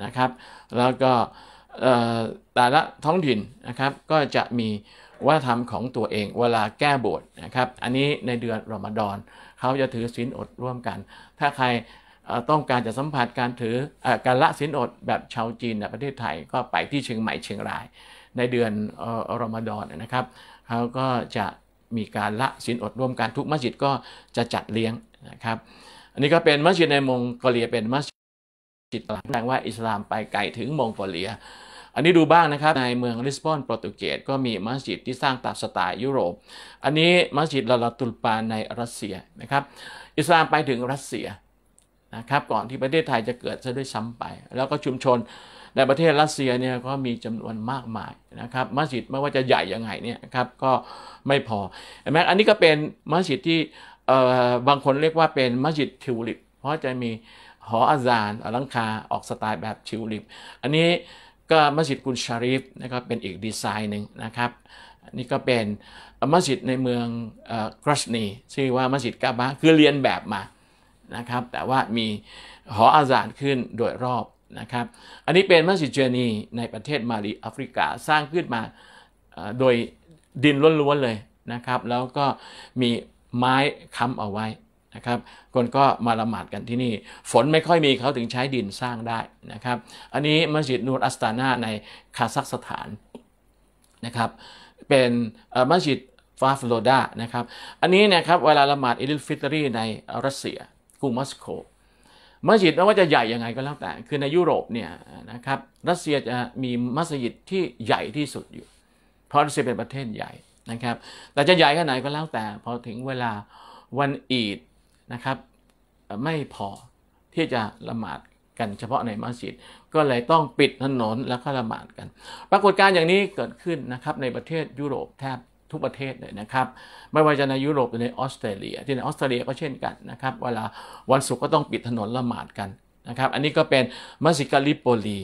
นะครับแล้วก็แต่ละท้องถิ่นนะครับก็จะมีวัฒนธรรมของตัวเองเวลาแก้บทนะครับอันนี้ในเดือนรอมฎอนเขาจะถือศีลอดร่วมกัน ถ้าใครต้องการจะสัมผัสการถือการละศีลอดแบบชาวจีนในประเทศไทยก็ไปที่เชียงใหม่เชียงรายในเดือนรอมฎอนนะครับ เขาก็จะมีการละศีลอดร่วมกันทุกมัสยิดก็จะจัดเลี้ยงนะครับอันนี้ก็เป็นมัสยิดในมองโกเลียเป็นมัสจิตตลังแรงว่าอิสลามไปไกลถึงมองโกเลีย อันนี้ดูบ้างนะครับ ในเมืองลิสบอนโปรตุเกสก็มีมัสยิดที่สร้างตามสไตล์ยุโรป อันนี้มัสยิดลาลาตุลปาในรัสเซียนะครับอิสลามไปถึงรัสเซียนะครับก่อนที่ประเทศไทยจะเกิดซะด้วยซ้ำไป แล้วก็ชุมชนในประเทศรัสเซียเนี่ยก็มีจำนวนมากมายนะครับมัสยิดไม่ว่าจะใหญ่ยังไงเนี่ยครับก็ไม่พอเม้นอันนี้ก็เป็นมัสยิดที่บางคนเรียกว่าเป็นมัสยิดทิวลิปเพราะจะมีหออาจารย์ลังคาออกสไตล์แบบชิวลิปอันนี้ก็มัสยิดกุลชาริฟนะครับเป็นอีกดีไซน์หนึ่งนะครับนี่ก็เป็นมัสยิดในเมืองกรัชนีชื่อว่ามัสยิดกาบะคือเรียนแบบมานะครับแต่ว่ามีหออาจารย์ขึ้นโดยรอบนะครับอันนี้เป็นมัสยิดเจนี ในประเทศมาลีแอฟริกาสร้างขึ้นมาโดยดินล้วนๆเลยนะครับ แล้วก็มีไม้ค้ำเอาไว้ครับคนก็มา ละหมาดกันที่นี่ฝนไม่ค่อยมีเขาถึงใช้ดินสร้างได้นะครับอันนี้ มัสยิดนูรอัสตานาในคาซัคสถานนะครับเป็นมัสยิดฟาฟโลดานะครับอันนี้นะครับเวลาละหมาดอิลิฟิตรีในรัสเซียกรุงมอสโกมัสยิดไม่ว่าจะใหญ่ยังไงก็แล้วแต่ คือในยุโรปเนี่ยนะครับรัสเซียจะมีมัสยิดที่ใหญ่ที่สุดอยู่ เพราะรัสเซียเป็นประเทศใหญ่นะครับแต่จะใหญ่ขนาดไหนก็แล้วแต่พอถึงเวลาวันอีดนะครับไม่พอที่จะละหมาดกันเฉพาะในมัสยิดก็เลยต้องปิดถนนแล้วก็ละหมาดกัน ปรากฏการณ์อย่างนี้เกิดขึ้นนะครับในประเทศยุโรปแทบทุกประเทศเลยนะครับไม่ว่าจะในยุโรปหรือในออสเตรเลียที่ในออสเตรเลียก็เช่นกันนะครับเวลาวันศุกร์ก็ต้องปิดถนนละหมาดกันนะครับอันนี้ก็เป็นมัสยิดกาลิโปลี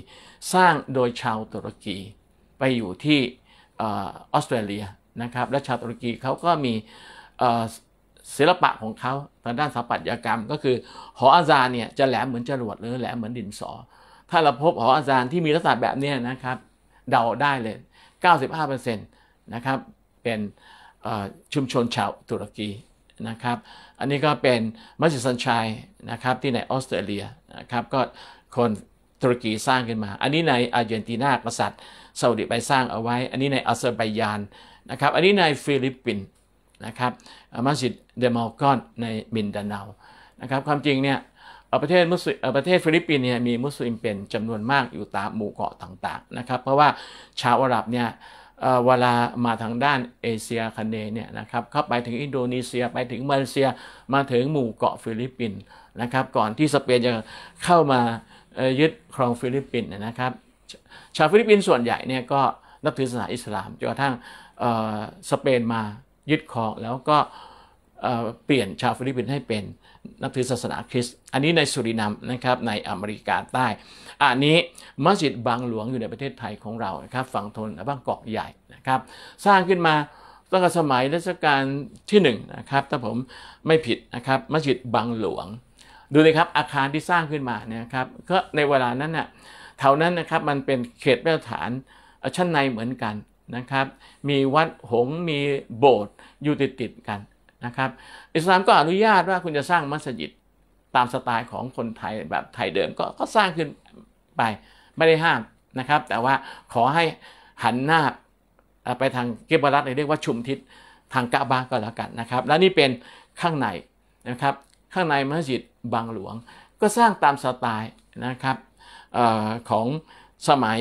สร้างโดยชาวตุรกีไปอยู่ที่ออสเตรเลียนะครับและชาวตุรกีเขาก็มีศิลปะของเขาทางด้านสถาปัตยกรรม ก็คือหออาจารย์เนี่ยจะแหลมเหมือนจรวดหรือแหลมเหมือนดินสอ ถ้าเราพบหออาจารย์ที่มีลักษณะแบบนี้นะครับ เดาได้เลย 95%นะครับเป็นชุมชนชาวตุรกีนะครับ อันนี้ก็เป็นมัสยิดสันชัยนะครับที่ในออสเตรเลียนะครับก็คนตุรกีสร้างขึ้นมา อันนี้ในอาร์เจนตินากษัตริย์ซาอุดิไปสร้างเอาไว้ อันนี้ในอาเซอร์ไบยานนะครับอันนี้ในฟิลิปปินส์นะครับมัสยิดเดมอลกอนในบินดาเนานะครับความจริงเนี่ยประเทศมุสลิมประเทศฟิลิปปินส์เนี่ยมีมุสลิมเป็นจำนวนมากอยู่ตามหมู่เกาะต่างๆนะครับเพราะว่าชาวอาหรับเนี่ยเวลามาทางด้านเอเชียคันเนเนี่ยนะครับเข้าไปถึงอินโดนีเซียไปถึงมาเลเซียมาถึงหมู่เกาะฟิลิปปินส์นะครับก่อนที่สเปนจะเข้ามายึดครองฟิลิปปินส์นะครับชาวฟิลิปปินส์ส่วนใหญ่เนี่ยก็นับถือศาสนาอิสลามจนกระทั่งสเปนมายึดครองแล้วก็เปลี่ยนชาวฟิลิปปินส์ให้เป็นนับถือศาสนาคริสต์ อันนี้ในสุรินามนะครับในอเมริกาใต้อันนี้มัสยิดบางหลวงอยู่ในประเทศไทยของเรานะครับฝั่งทนบางกอกใหญ่นะครับสร้างขึ้นมาตั้งแต่สมัยรัชกาลที่1นนะครับถ้าผมไม่ผิดนะครับมัสยิดบางหลวงดูเลยครับอาคารที่สร้างขึ้นมาเนี่ยครับก็ในเวลานั้นน่ะแถวนั้นนะครับมันเป็นเขตมาตรฐานชั้นในเหมือนกันนะครับ มีวัดหงมีโบสถ์อยู่ติดติดกันนะครับ อิสลามก็อนุญาตว่าคุณจะสร้างมัสยิดตามสไตล์ของคนไทยแบบไทยเดิมก็ก็สร้างขึ้นไปไม่ได้ห้ามนะครับ แต่ว่าขอให้หันหน้าไปทางเกบรัตเรียกว่าชุมทิศทางกะบาก็แล้วกันนะครับและนี่เป็นข้างในนะครับข้างในมัสยิดบางหลวง ก็สร้างตามสไตล์นะครับออของสมัย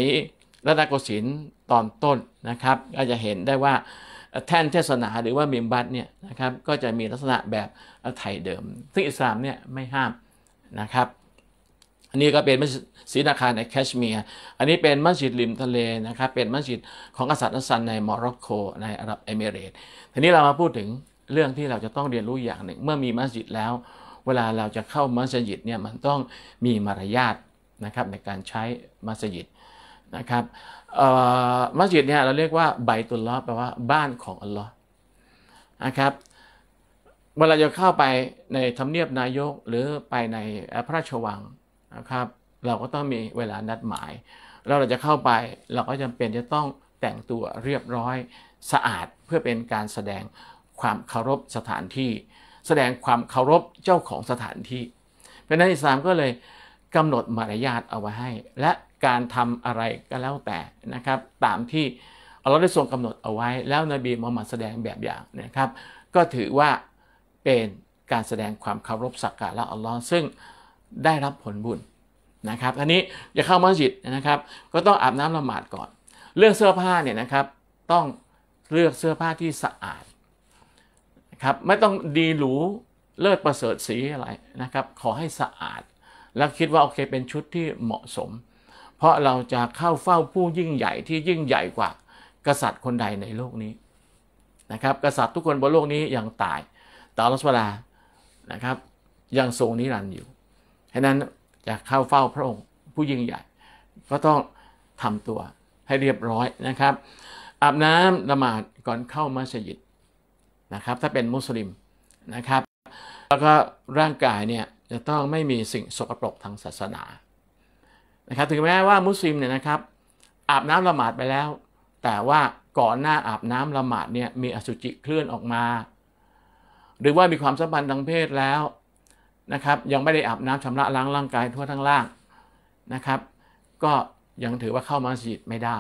รัตนโกสินทร์ตอนต้นนะครับ ก็จะเห็นได้ว่าแท่นเทศนาหรือว่ามิมบัตเนี่ยนะครับก็จะมีลักษณะแบบไทยเดิมซึ่งอิสลามเนี่ยไม่ห้ามนะครับ อันนี้ก็เป็นมัสยิดศรีนาคาในแคชเมียร์อันนี้เป็นมัสยิดริมทะเลนะครับ เป็นมัสยิดของกษัตริย์อัสซันในโมร็อกโกในอาหรับเอมิเรตทีนี้เรามาพูดถึงเรื่องที่เราจะต้องเรียนรู้อย่างหนึ่ง เมื่อมีมัสยิดแล้ว เวลาเราจะเข้ามัสยิดเนี่ยมันต้องมีมารยาทนะครับในการใช้มัสยิดนะครับมัสยิดเนี่ยเราเรียกว่าไบตุลลอฮ์แปลว่าบ้านของอัลลอฮ์นะครับเวลาจะเข้าไปในทำเนียบนายกหรือไปในพระราชวังนะครับ เราก็ต้องมีเวลานัดหมายเราจะเข้าไป เราก็จำเป็นจะต้องแต่งตัวเรียบร้อยสะอาดเพื่อเป็นการแสดงความเคารพสถานที่ แสดงความเคารพเจ้าของสถานที่เพราะนั้นอิสลามก็เลยกำหนดมารยาทเอาไว้ให้และการทำอะไรก็แล้วแต่นะครับตามที่อัลลอฮ์ได้ทรงกำหนดเอาไว้แล้วนบีมุฮัมมัดแสดงแบบอย่างนะครับ ก็ถือว่าเป็นการแสดงความเคารพสักการะอัลลอฮ์ซึ่งได้รับผลบุญนะครับทนนี้จะเข้ามัสยิดนะครับ ก็ต้องอาบน้ำละหมาดก่อนเรื่องเสื้อผ้าเนี่ยนะครับต้องเลือกเสื้อผ้าที่สะอาดนะครับไม่ต้องดีหรูเลิศประเสริฐสีอะไรนะครับขอให้สะอาด แล้วคิดว่าโอเคเป็นชุดที่เหมาะสมพราะเราจะเข้าเฝ้าผู้ยิ่งใหญ่ที่ยิ่งใหญ่กว่า กษัตริย์คนใดในโลกนี้นะครับกษัตริย์ทุกคนบนโลกนี้ยังตายต่อรัศลานะครับ ยังทรงนิรันดร์อยู่ฉะนั้นจะเข้าเฝ้าพระองค์ผู้ยิ่งใหญ่ ก็ต้องทำตัวให้เรียบร้อยนะครับอาบน้ำละหมาดก่อนเข้ามัสยิดนะครับ ถ้าเป็นมุสลิมนะครับแล้วก็ร่างกายเนี่ยจะต้องไม่มีสิ่งสกปรกทางศาสนานะครับถึงแม้ว่ามุสลิมเนี่ยนะครับอาบน้ำละหมาดไปแล้ว แต่ว่าก่อนหน้าอาบน้ำละหมาดเนี่ยมีอสุจิเคลื่อนออกมา หรือว่ามีความสัมพันธ์ทางเพศแล้วนะครับยังไม่ได้อาบน้ำชำระล้างร่างกาย ทั่วทั้งล่างนะครับ ก็ยังถือว่าเข้ามัสธิ์ไม่ได้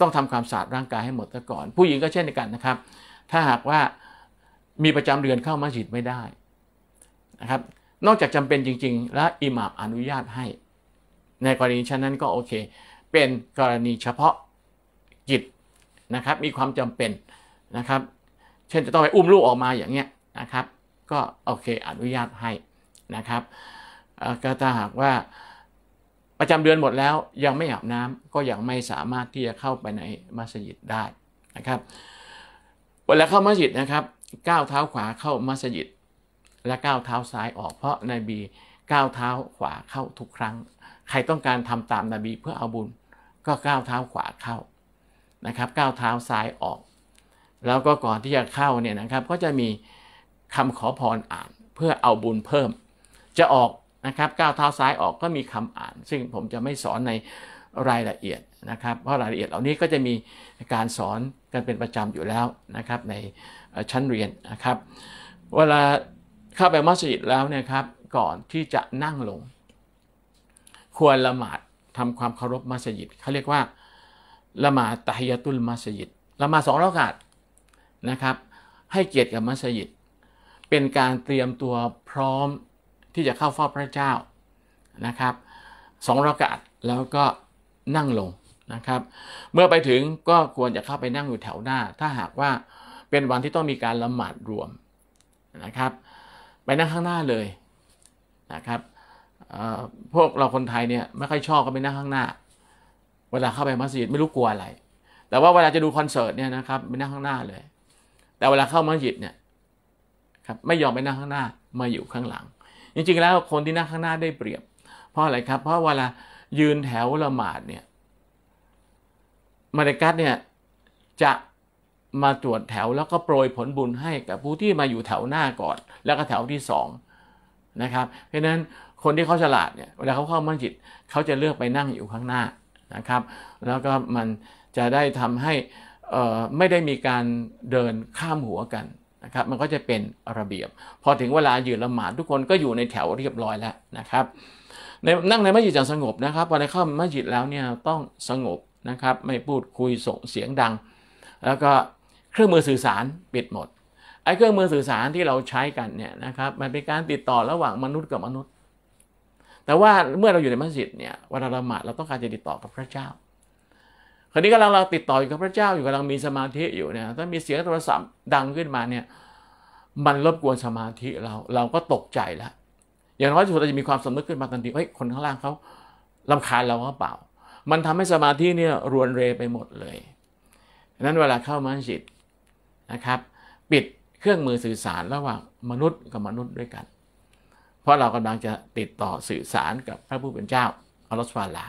ต้องทำความสะอาดร่างกายให้หมดซะก่อน ผู้หญิงก็เช่นกันนะครับถ้าหากว่ามีประจำเดือนเข้ามัสธิ์ไม่ได้นะครับนอกจากจำเป็นจริง ๆ และอิหมามอนุญาตให้ในกรณีเช่นนั้นก็โอเคเป็นกรณีเฉพาะกิจนะครับ มีความจำเป็นนะครับ เช่นจะต้องไปอุ้มลูกออกมาอย่างเงี้ยนะครับ ก็โอเคอนุญาตให้นะครับก็ถ้าหากว่าประจำเดือนหมดแล้วยังไม่อาบน้ำก็ยังไม่สามารถที่จะเข้าไปในมัสยิดได้นะครับเวลาเข้ามัสยิดนะครับก้าวเท้าขวาเข้ามัสยิดและก้าวเท้าซ้ายออกเพราะในบีก้าวเท้าขวาเข้าทุกครั้งใครต้องการทำตามนบีเพื่อเอาบุญก็ก้าวเท้าขวาเข้านะครับ ก้าวเท้าซ้ายออก แล้วก็ก่อนที่จะเข้าเนี่ยนะครับ ก็จะมีคำขอพรอ่านเพื่อเอาบุญเพิ่มจะออกนะครับก้าวเท้าซ้ายออกก็มีคำอ่าน ซึ่งผมจะไม่สอนในรายละเอียดนะครับเพราะรายละเอียดเหล่านี้ก็จะมีการสอนกันเป็นประจำอยู่แล้วนะครับ ในชั้นเรียนนะครับ เวลาเข้าไปมัสยิดแล้วเนี่ยครับก่อนที่จะนั่งลงควรละหมาดทำความเคารพมัสยิดเขาเรียกว่า ละหมาดตะฮิยตุลมัสยิดละหมาดสองรากาศนะครับ ให้เกียรติกับมัสยิดเป็นการเตรียมตัวพร้อมที่จะเข้าเฝ้าพระเจ้านะครับสองรากาศแล้วก็นั่งลงนะครับ เมื่อไปถึงก็ควรจะเข้าไปนั่งอยู่แถวหน้า ถ้าหากว่าเป็นวันที่ต้องมีการละหมาดรวมนะครับ ไปนั่งข้างหน้าเลยนะครับพวกเราคนไทยเนี่ยไม่ค่อยชอบก็ไปนั่งข้างหน้า เวลาเข้าไปมัสยิดไม่รู้กลัวอะไร แต่ว่าเวลาจะดูคอนเสิร์ตเนี่ยนะครับไปนั่งข้างหน้าเลย แต่เวลาเข้ามัสยิดเนี่ย ครับไม่ยอมไปนั่งข้างหน้ามาอยู่ข้างหลัง จริงๆแล้วคนที่นั่งข้างหน้าได้เปรียบ เพราะอะไรครับ เพราะเวลายืนแถวละหมาดเนี่ยมาเลกัสเนี่ยจะมาตรวจแถวแล้วก็โปรยผลบุญให้กับผู้ที่มาอยู่แถวหน้าก่อน แล้วก็แถวที่สองนะครับ เพราะฉะนั้นคนที่เขาฉลาดเนี่ย เวลาเขาเข้ามัสยิดเขาจะเลือกไปนั่งอยู่ข้างหน้านะครับ แล้วก็มันจะได้ทำให้ไม่ได้มีการเดินข้ามหัวกันนะครับ มันก็จะเป็นระเบียบ พอถึงเวลายืนละหมาดทุกคนก็อยู่ในแถวเรียบร้อยแล้วนะครับ ในนั่งในมัสยิดอย่างสงบนะครับ พอในเข้ามัสยิดแล้วเนี่ยต้องสงบนะครับ ไม่พูดคุยส่งเสียงดัง แล้วก็เครื่องมือสื่อสารปิดหมด ไอ้เครื่องมือสื่อสารที่เราใช้กันเนี่ยนะครับ มันเป็นการติดต่อระหว่างมนุษย์กับมนุษย์แต่ว่าเมื่อเราอยู่ในมัสยิดเนี่ยวันละหมาดเราต้องการจะติดต่อกับพระเจ้าคนนี้กำลังเราติดต่ออยู่กับพระเจ้าอยู่กำลังมีสมาธิอยู่เนี่ยถ้ามีเสียงโทรศัพท์ดังขึ้นมาเนี่ยมันรบกวนสมาธิเราเราก็ตกใจแล้วอย่างน้อยที่สุดเราจะมีความสำนึกขึ้นมาทันทีเฮ้ยคนข้างล่างเขาลำคาญเราหรเปล่า มันทำให้สมาธิเนี่ยรวนเรไปหมดเลยดังนั้นเวลาเข้ามัสยิดนะครับ ปิดเครื่องมือสื่อสารระหว่างมนุษย์กับมนุษย์ด้วยกันเพราะเรากำลังจะติดต่อสื่อสารกับพระผู้เป็นเจ้าอัลลอฮฺฟาลา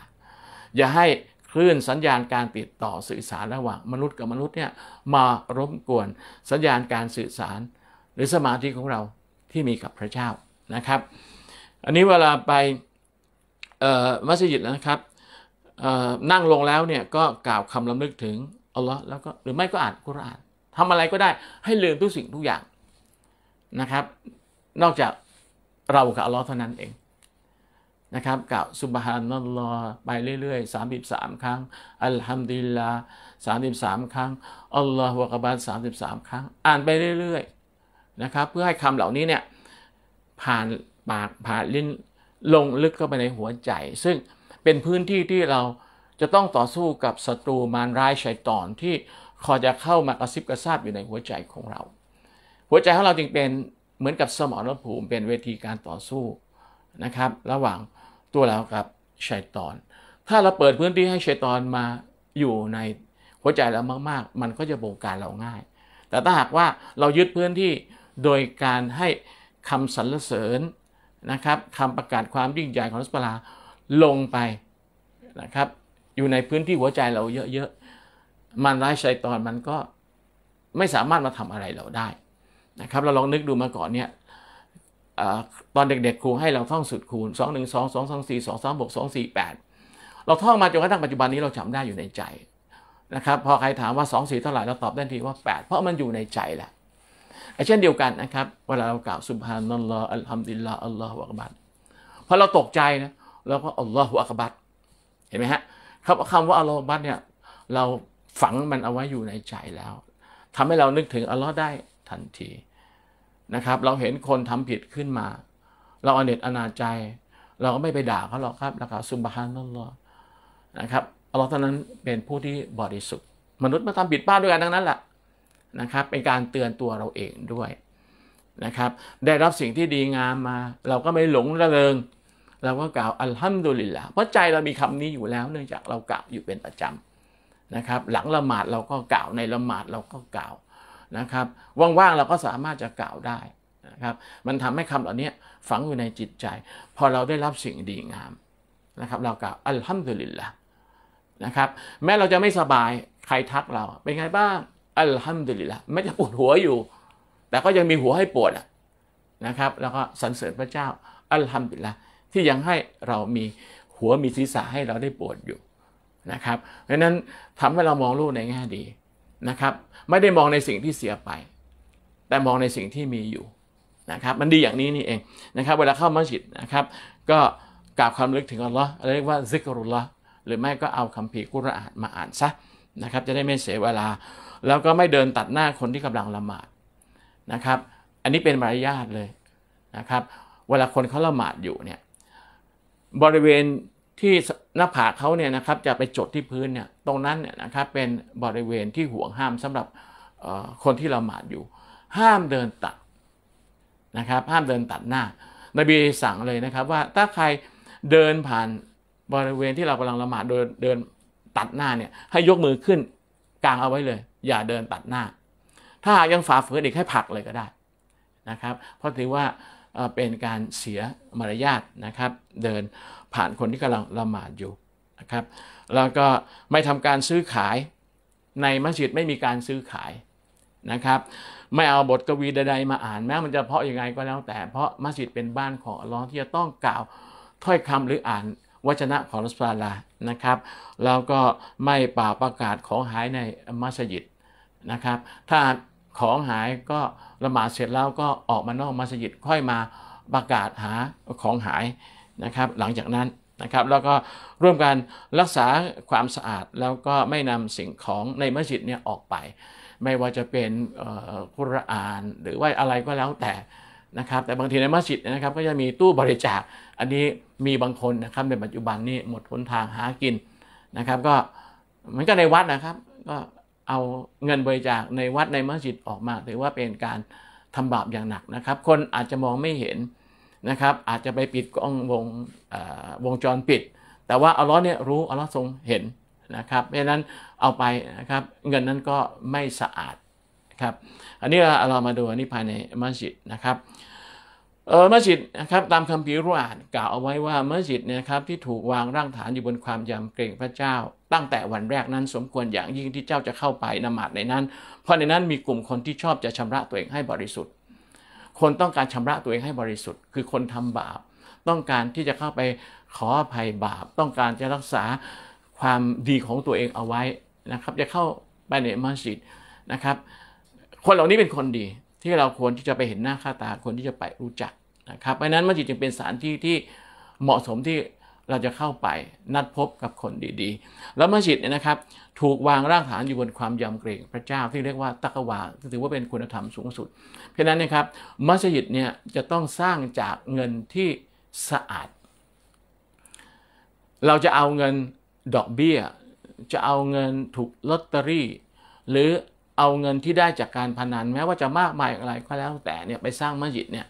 อย่าให้คลื่นสัญญาณการติดต่อสื่อสารระหว่างมนุษย์กับมนุษย์เนี่ยมารบกวนสัญญาณการสื่อสารหรือสมาธิของเราที่มีกับพระเจ้านะครับ อันนี้เวลาไปมัสยิดนะครับนั่งลงแล้วเนี่ยก็กล่าวคำลำลึกถึงอัลลอฮ์แล้วก็หรือไม่ก็อ่านกุรานทำอะไรก็ได้ให้ลืมทุกสิ่งทุกอย่างนะครับ นอกจากเรากับอัลลอฮ์เท่านั้นเองนะครับกล่าวสุบฮานัลลอฮ์ไปเรื่อยๆ33ครั้งอัลฮัมดุลิลลาห์33ครั้งอัลลอฮฺวะกบาส33ครั้ง อ่านไปเรื่อยๆนะครับ เพื่อให้คำเหล่านี้เนี่ยผ่านปากผ่านลิ้นลงลึกเข้าไปในหัวใจ ซึ่งเป็นพื้นที่ที่เราจะต้องต่อสู้กับศัตรูมารร้ายชัยตอนที่คอยจะเข้ามากระซิบกระซาบอยู่ในหัวใจของเรา หัวใจของเราจึงเป็นเหมือนกับสมรภูมิเป็นเวทีการต่อสู้นะครับ ระหว่างตัวเรากับชัยตอน ถ้าเราเปิดพื้นที่ให้ชัยตอนมาอยู่ในหัวใจเรามาก ๆ มันก็จะบงการเราง่าย แต่ถ้าหากว่าเรายึดพื้นที่โดยการให้คำสรรเสริญนะครับคำประกาศความยิ่งใหญ่ของรัสปลาลงไปนะครับ อยู่ในพื้นที่หัวใจเราเยอะๆมันร้ายชัยตอนมันก็ไม่สามารถมาทำอะไรเราได้นะครับ เราลองนึกดูมาก่อนเนี่ยตอนเด็กๆครูให้เราท่องสุดคูณ 2 1 2 2 2 4 2 3 6 2 4 8 เราท่องมาจนกระทั่งปัจจุบันนี้เราจำได้อยู่ในใจนะครับ พอใครถามว่า 2 4เท่าไหร่เราตอบได้ทีว่า 8 เพราะมันอยู่ในใจแหละเช่นเดียวกันนะครับเวลาเรากล่าวสุบฮานัลลอฮ์อัลฮัมดิลลาอัลลอฮฺวักบัตพอเราตกใจนะ เราก็อัลลอฮฺอักบัตเห็นไหมฮะคำว่าอัลลอฮฺบัตเนี่ยเราฝังมันเอาไว้อยู่ในใจแล้ว ทำให้เรานึกถึงอัลลอฮ์ได้ทันทีนะครับเราเห็นคนทำผิดขึ้นมา เราอเน็ตอนาใจ เราก็ไม่ไปด่าเขาหรอกครับนะครับซุมบฮานนั่นหรอนะครับอัลลอฮ์เท่านั้นเป็นผู้ที่บริสุทธิ์มนุษย์มาทำผิดพลาดด้วยกันทั้งนั้นแหละนะครับเป็นการเตือนตัวเราเองด้วยนะครับได้รับสิ่งที่ดีงามมาเราก็ไม่หลงระเริง เราก็กล่าวอัลฮัมดุลิลละเพราะใจเรามีคำนี้อยู่แล้ว เนื่องจากเรากล่าวอยู่เป็นประจำนะครับหลังละหมาดเราก็กล่าวในละหมาดเราก็กล่าวนะครับว่างๆเราก็สามารถจะกล่าวได้นะครับมันทำให้คำเหล่านี้ฝังอยู่ในจิตใจ พอเราได้รับสิ่งดีงามนะครับเรากล่าวอัลฮัมดุลิลละนะครับแม้เราจะไม่สบายใครทักเราเป็นไงบ้างอัลฮัมดุลิลละไม่จะปวดหัวอยู่ แต่ก็ยังมีหัวให้ปวดนะครับแล้วก็สรรเสริญพระเจ้าอัลฮัมดุลิลละที่ยังให้เรามีหัวมีศีรษะให้เราได้ปวดอยู่นะครับ เพราะนั้นทำให้เรามองโลกในแง่ดีนะครับ ไม่ได้มองในสิ่งที่เสียไปแต่มองในสิ่งที่มีอยู่นะครับ มันดีอย่างนี้นี่เองนะครับ เวลาเข้ามัสยิดนะครับ ก็กราบคำลึกถึงอัลลอฮ์เรียกว่าซิกรุลละหรือไม่ก็เอาคำภีกุรอานมาอ่านซะนะครับจะได้ไม่เสียเวลาแล้วก็ไม่เดินตัดหน้าคนที่กำลังละหมาดนะครับ อันนี้เป็นมารยาทเลยนะครับ เวลาคนเขาละหมาดอยู่เนี่ยบริเวณที่หน้าผากเขาเนี่ยนะครับจะไปจดที่พื้นเนี่ยตรงนั้นเนี่ยนะครับเป็นบริเวณที่ห่วงห้ามสำหรับคนที่ละหมาดอยู่ ห้ามเดินตัดนะครับห้ามเดินตัดหน้านบีสั่งเลยนะครับ ว่าถ้าใครเดินผ่านบริเวณที่เรากำลังละหมาดโดยเดินตัดหน้าเนี่ยให้ยกมือขึ้นกางเอาไว้เลย อย่าเดินตัดหน้า ถ้ายังฝ่าฝืนอีกให้ผักเลยก็ได้นะครับเพราะถือว่าเป็นการเสียมารยาทนะครับเดินผ่านคนที่กำลังละหมาดอยู่นะครับแล้วก็ไม่ทำการซื้อขายในมัสยิดไม่มีการซื้อขายนะครับ ไม่เอาบทกวีใดๆ มาอ่านแม้มันจะเพาะยังไงก็แล้วแต่เพราะมัสยิดเป็นบ้านของร้องที่จะต้องกล่าวถ้อยคำหรืออ่านวจนะของรัสซาลานะครับแล้วก็ไม่ป่าประกาศของหายในมัสยิดนะครับ ถ้าของหายก็ละหมาดเสร็จแล้วก็ออกมานอกมัสยิดค่อยมาประกาศหาของหายนะครับหลังจากนั้นนะครับแล้วก็ร่วมกันรักษาความสะอาด แล้วก็ไม่นำสิ่งของในมัสยิดเนี่ยออกไป ไม่ว่าจะเป็นคุรานหรือว่าอะไรก็แล้วแต่นะครับแต่บางทีในมัสยิดนะครับก็จะมีตู้บริจาค อันนี้มีบางคนนะครับในปัจจุบันนี้หมดหนทางหากินนะครับก็เหมือนกันในวัดนะครับก็เอาเงินบริจาคในวัดในมัสยิดออกมาถือว่าเป็นการทำบาปอย่างหนักนะครับคนอาจจะมองไม่เห็นนะครับอาจจะไปปิดกล้องวงวงจรปิด แต่ว่าอัลลอฮ์เนี่ยรู้ อัลลอฮ์ทรงเห็นนะครับเพราะนั้นเอาไปนะครับเงินนั้นก็ไม่สะอาดครับอันนี้เราเามาดูอันนี้ภายในมัสยิดนะครับเออมัสยิดนะครับตามคำพิรุอากล่าวเอาไว้ว่ามัสยิดเนี่ยครับที่ถูกวางร่างฐานอยู่บนความยำเกรงพระเจ้า ตั้งแต่วันแรกนั้นสมควรอย่างยิ่งที่เจ้าจะเข้าไปนมาดในนั้น เพราะในนั้นมีกลุ่มคนที่ชอบจะชำระตัวเองให้บริสุทธิ์คนต้องการชำระตัวเองให้บริสุทธิ์ คือคนทำบาป ต้องการที่จะเข้าไปขออภัยบาป ต้องการจะรักษาความดีของตัวเองเอาไว้นะครับจะเข้าไปในมัสยิดนะครับ คนเหล่านี้เป็นคนดีที่เราควรที่จะไปเห็นหน้าค่าตาคนที่จะไปรู้จักนะครับเพราะนั้นมัสยิดจึงเป็นสถานที่ที่เหมาะสมที่เราจะเข้าไปนัดพบกับคนดีๆ แล้วมัสยิดเนี่ยนะครับถูกวางรากฐานอยู่บนความยำเกรงพระเจ้าที่เรียกว่าตักวาถือว่าเป็นคุณธรรมสูงสุดเพราะนั้นนะครับ มัสยิดเนี่ยจะต้องสร้างจากเงินที่สะอาด เราจะเอาเงินดอกเบี้ย จะเอาเงินถูกลอตเตอรี่ หรือเอาเงินที่ได้จากการพนันแม้ว่าจะมากมายอะไรก็แล้วแต่เนี่ยไปสร้างมัสยิดเนี่ย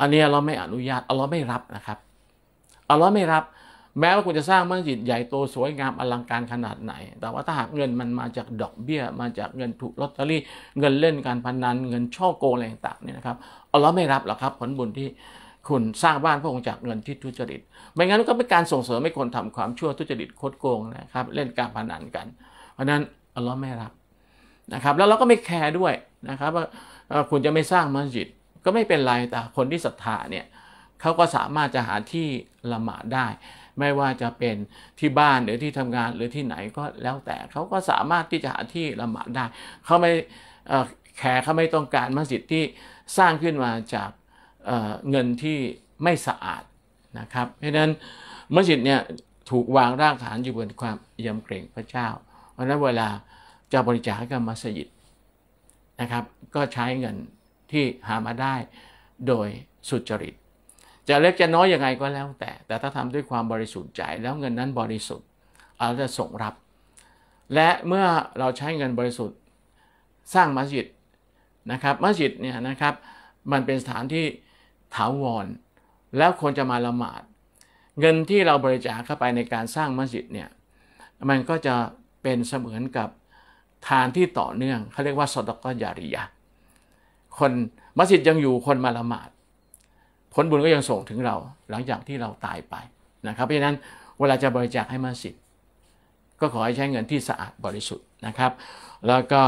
อันนี้เราไม่อนุญาตเราไม่รับนะครับอัลลอฮ์ไม่รับ แม้ว่าคุณจะสร้างมัสยิดใหญ่โตสวยงามอลังการขนาดไหน แต่ว่าถ้าหากเงินมันมาจากดอกเบี้ย มาจากเงินถูกลอตเตอรี่ เงินเล่นการพนัน เงินช่อโกงอะไรต่างๆเนี่ยนะครับอัลลอฮ์ไม่รับหรอกครับ ผลบุญที่คุณสร้างบ้านพระองค์จากเงินที่ทุจริต ไม่งั้นก็เป็นการส่งเสริมให้คนทำความชั่วทุจริตคดโกงนะครับเล่นการพนันกัน เพราะนั้นอัลลอฮ์ไม่รับนะครับ แล้วเราก็ไม่แคร์ด้วยนะครับ ว่าคุณจะไม่สร้างมัสยิดก็ไม่เป็นไรแต่คนที่ศรัทธาเนี่ยเขาก็สามารถจะหาที่ละหมาดได้ ไม่ว่าจะเป็นที่บ้านหรือที่ทำงานหรือที่ไหนก็แล้วแต่ เขาก็สามารถที่จะหาที่ละหมาดได้ เขาไม่แขกเขาไม่ต้องการมัสยิดที่สร้างขึ้นมาจากเเงินที่ไม่สะอาดนะครับ เพราะฉะนั้นมัสยิดเนี่ยถูกวางรากฐานอยู่บนความยำเกรงพระเจ้าเพราะนั้นเวลาจะบริจาคกับมัสยิดนะครับก็ใช้เงินที่หามาได้ โดยสุจริตจะเล็กจะน้อยยังไงก็แล้ว แต่แต่ถ้าทำด้วยความบริสุทธิ์ใจแล้วเงินนั้นบริสุทธิ์เราจะส่งรับ และเมื่อเราใช้เงินบริสุทธิ์ สร้างมัสยิดนะครับมัสยิดเนี่ยนะครับ มันเป็นสถานที่ถาวรแล้วคนจะมาละหมาด เงินที่เราบริจาคเข้าไปในการสร้างมัสยิดเนี่ยมันก็จะเป็นเสมือนกับทานที่ต่อเนื่องเขาเรียกว่าสดกยาริยะคนมัสยิดยังอยู่คนมาละหมาดผลบุญก็ยังส่งถึงเราหลังจากที่เราตายไปนะครับ เพราะฉะนั้นเวลาจะบริจาคให้มัสยิดก็ขอให้ใช้เงินที่สะอาดบริสุทธิ์นะครับแล้วก็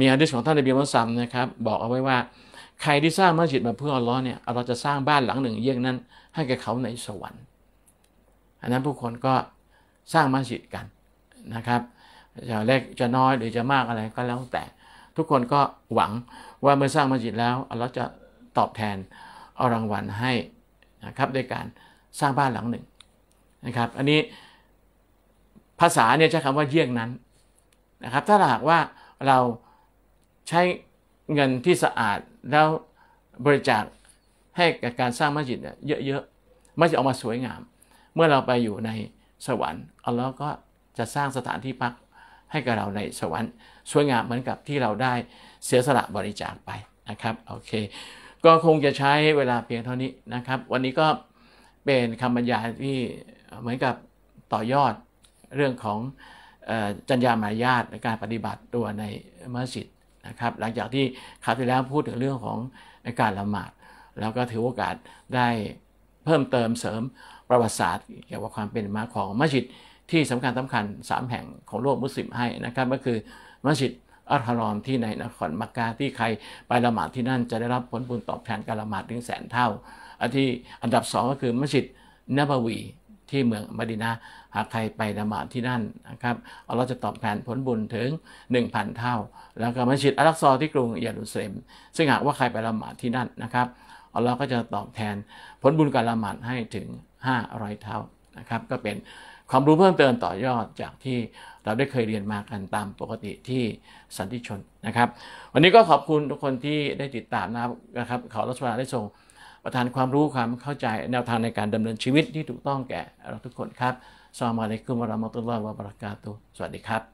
มีอันดิษของท่านในบีมุสัมนะครับ บอกเอาไว้ว่าใครที่สร้างมัสยิดมาเพื่ออัลลอฮ์เนี่ยเราจะสร้างบ้านหลังหนึ่ง เยี่ยงนั้นให้แก่เขาในสวรรค์ อันนั้นผู้คนก็สร้างมัสยิดกันนะครับจะเล็กจะน้อยหรือจะมากอะไรก็แล้วแต่ ทุกคนก็หวังว่าเมื่อสร้างมัสยิดแล้วอัลลอฮ์จะตอบแทนเอารางวัลให้นะครับด้วยการสร้างบ้านหลังหนึ่งนะครับ อันนี้ภาษาเนี่ยใช้คำว่าเยี่ยงนั้นนะครับ ถ้าหากว่าเราใช้เงินที่สะอาดแล้วบริจาคให้กับการสร้างมัสยิดเยอะๆมัสยิดออกมาสวยงาม เมื่อเราไปอยู่ในสวรรค์อัลลอฮ์ก็จะสร้างสถานที่พัก ให้กับเราในสวรรค์ สวยงามเหมือนกับที่เราได้เสียสละบริจาคไปนะครับโอเคก็คงจะใช้เวลาเพียงเท่านี้นะครับ วันนี้ก็เป็นคำบรรยายที่เหมือนกับต่อยอดเรื่องของจัญญามารยาทในการปฏิบัติตัวในมัสยิดนะครับหลังจากที่คราวที่แล้วพูดถึงเรื่องของการละหมาดแล้วก็ถือโอกาสได้เพิ่มเติมเสริมประวัติศาสตร์เกี่ยวกับความเป็นมาของมัสยิด ที่สำคัญสำคัญ3แห่งของโลกมุสลิมให้นะครับก็คือมัสยิดอัลฮารอมที่ในนครมักกะที่ใครไปละหมาดที่นั่น จะได้รับผลบุญตอบแทนการละหมาดถึงแสนเท่าอันที่อันดับสองก็คือมัสยิดนบวีที่เมืองมดินาหากใครไปละหมาดที่นั่นนะครับเราจะตอบแทนผลบุญถึง1,000เท่า แล้วก็มัสยิดอัลักซอที่กรุงเยรูซาเล็ม ซึ่งหากว่าใครไปละหมาดที่นั่นนะครับเราก็จะตอบแทนผลบุญการละหมาดให้ถึง500เท่านะครับก็เป็นความรู้เพิ่มเติมต่อยอดจากที่เราได้เคยเรียนมากันตามปกติที่สันติชนนะครับ วันนี้ก็ขอบคุณทุกคนที่ได้ติดตามนะครับขอรัชดาได้ส่งประทานความรู้ความเข้าใจแนวทางในการดำเนินชีวิตที่ถูกต้องแก่เราทุกคนครับซอมาเลคุมวรามตุลลอฮ์วะบรัะกาตุสวัสดีครับ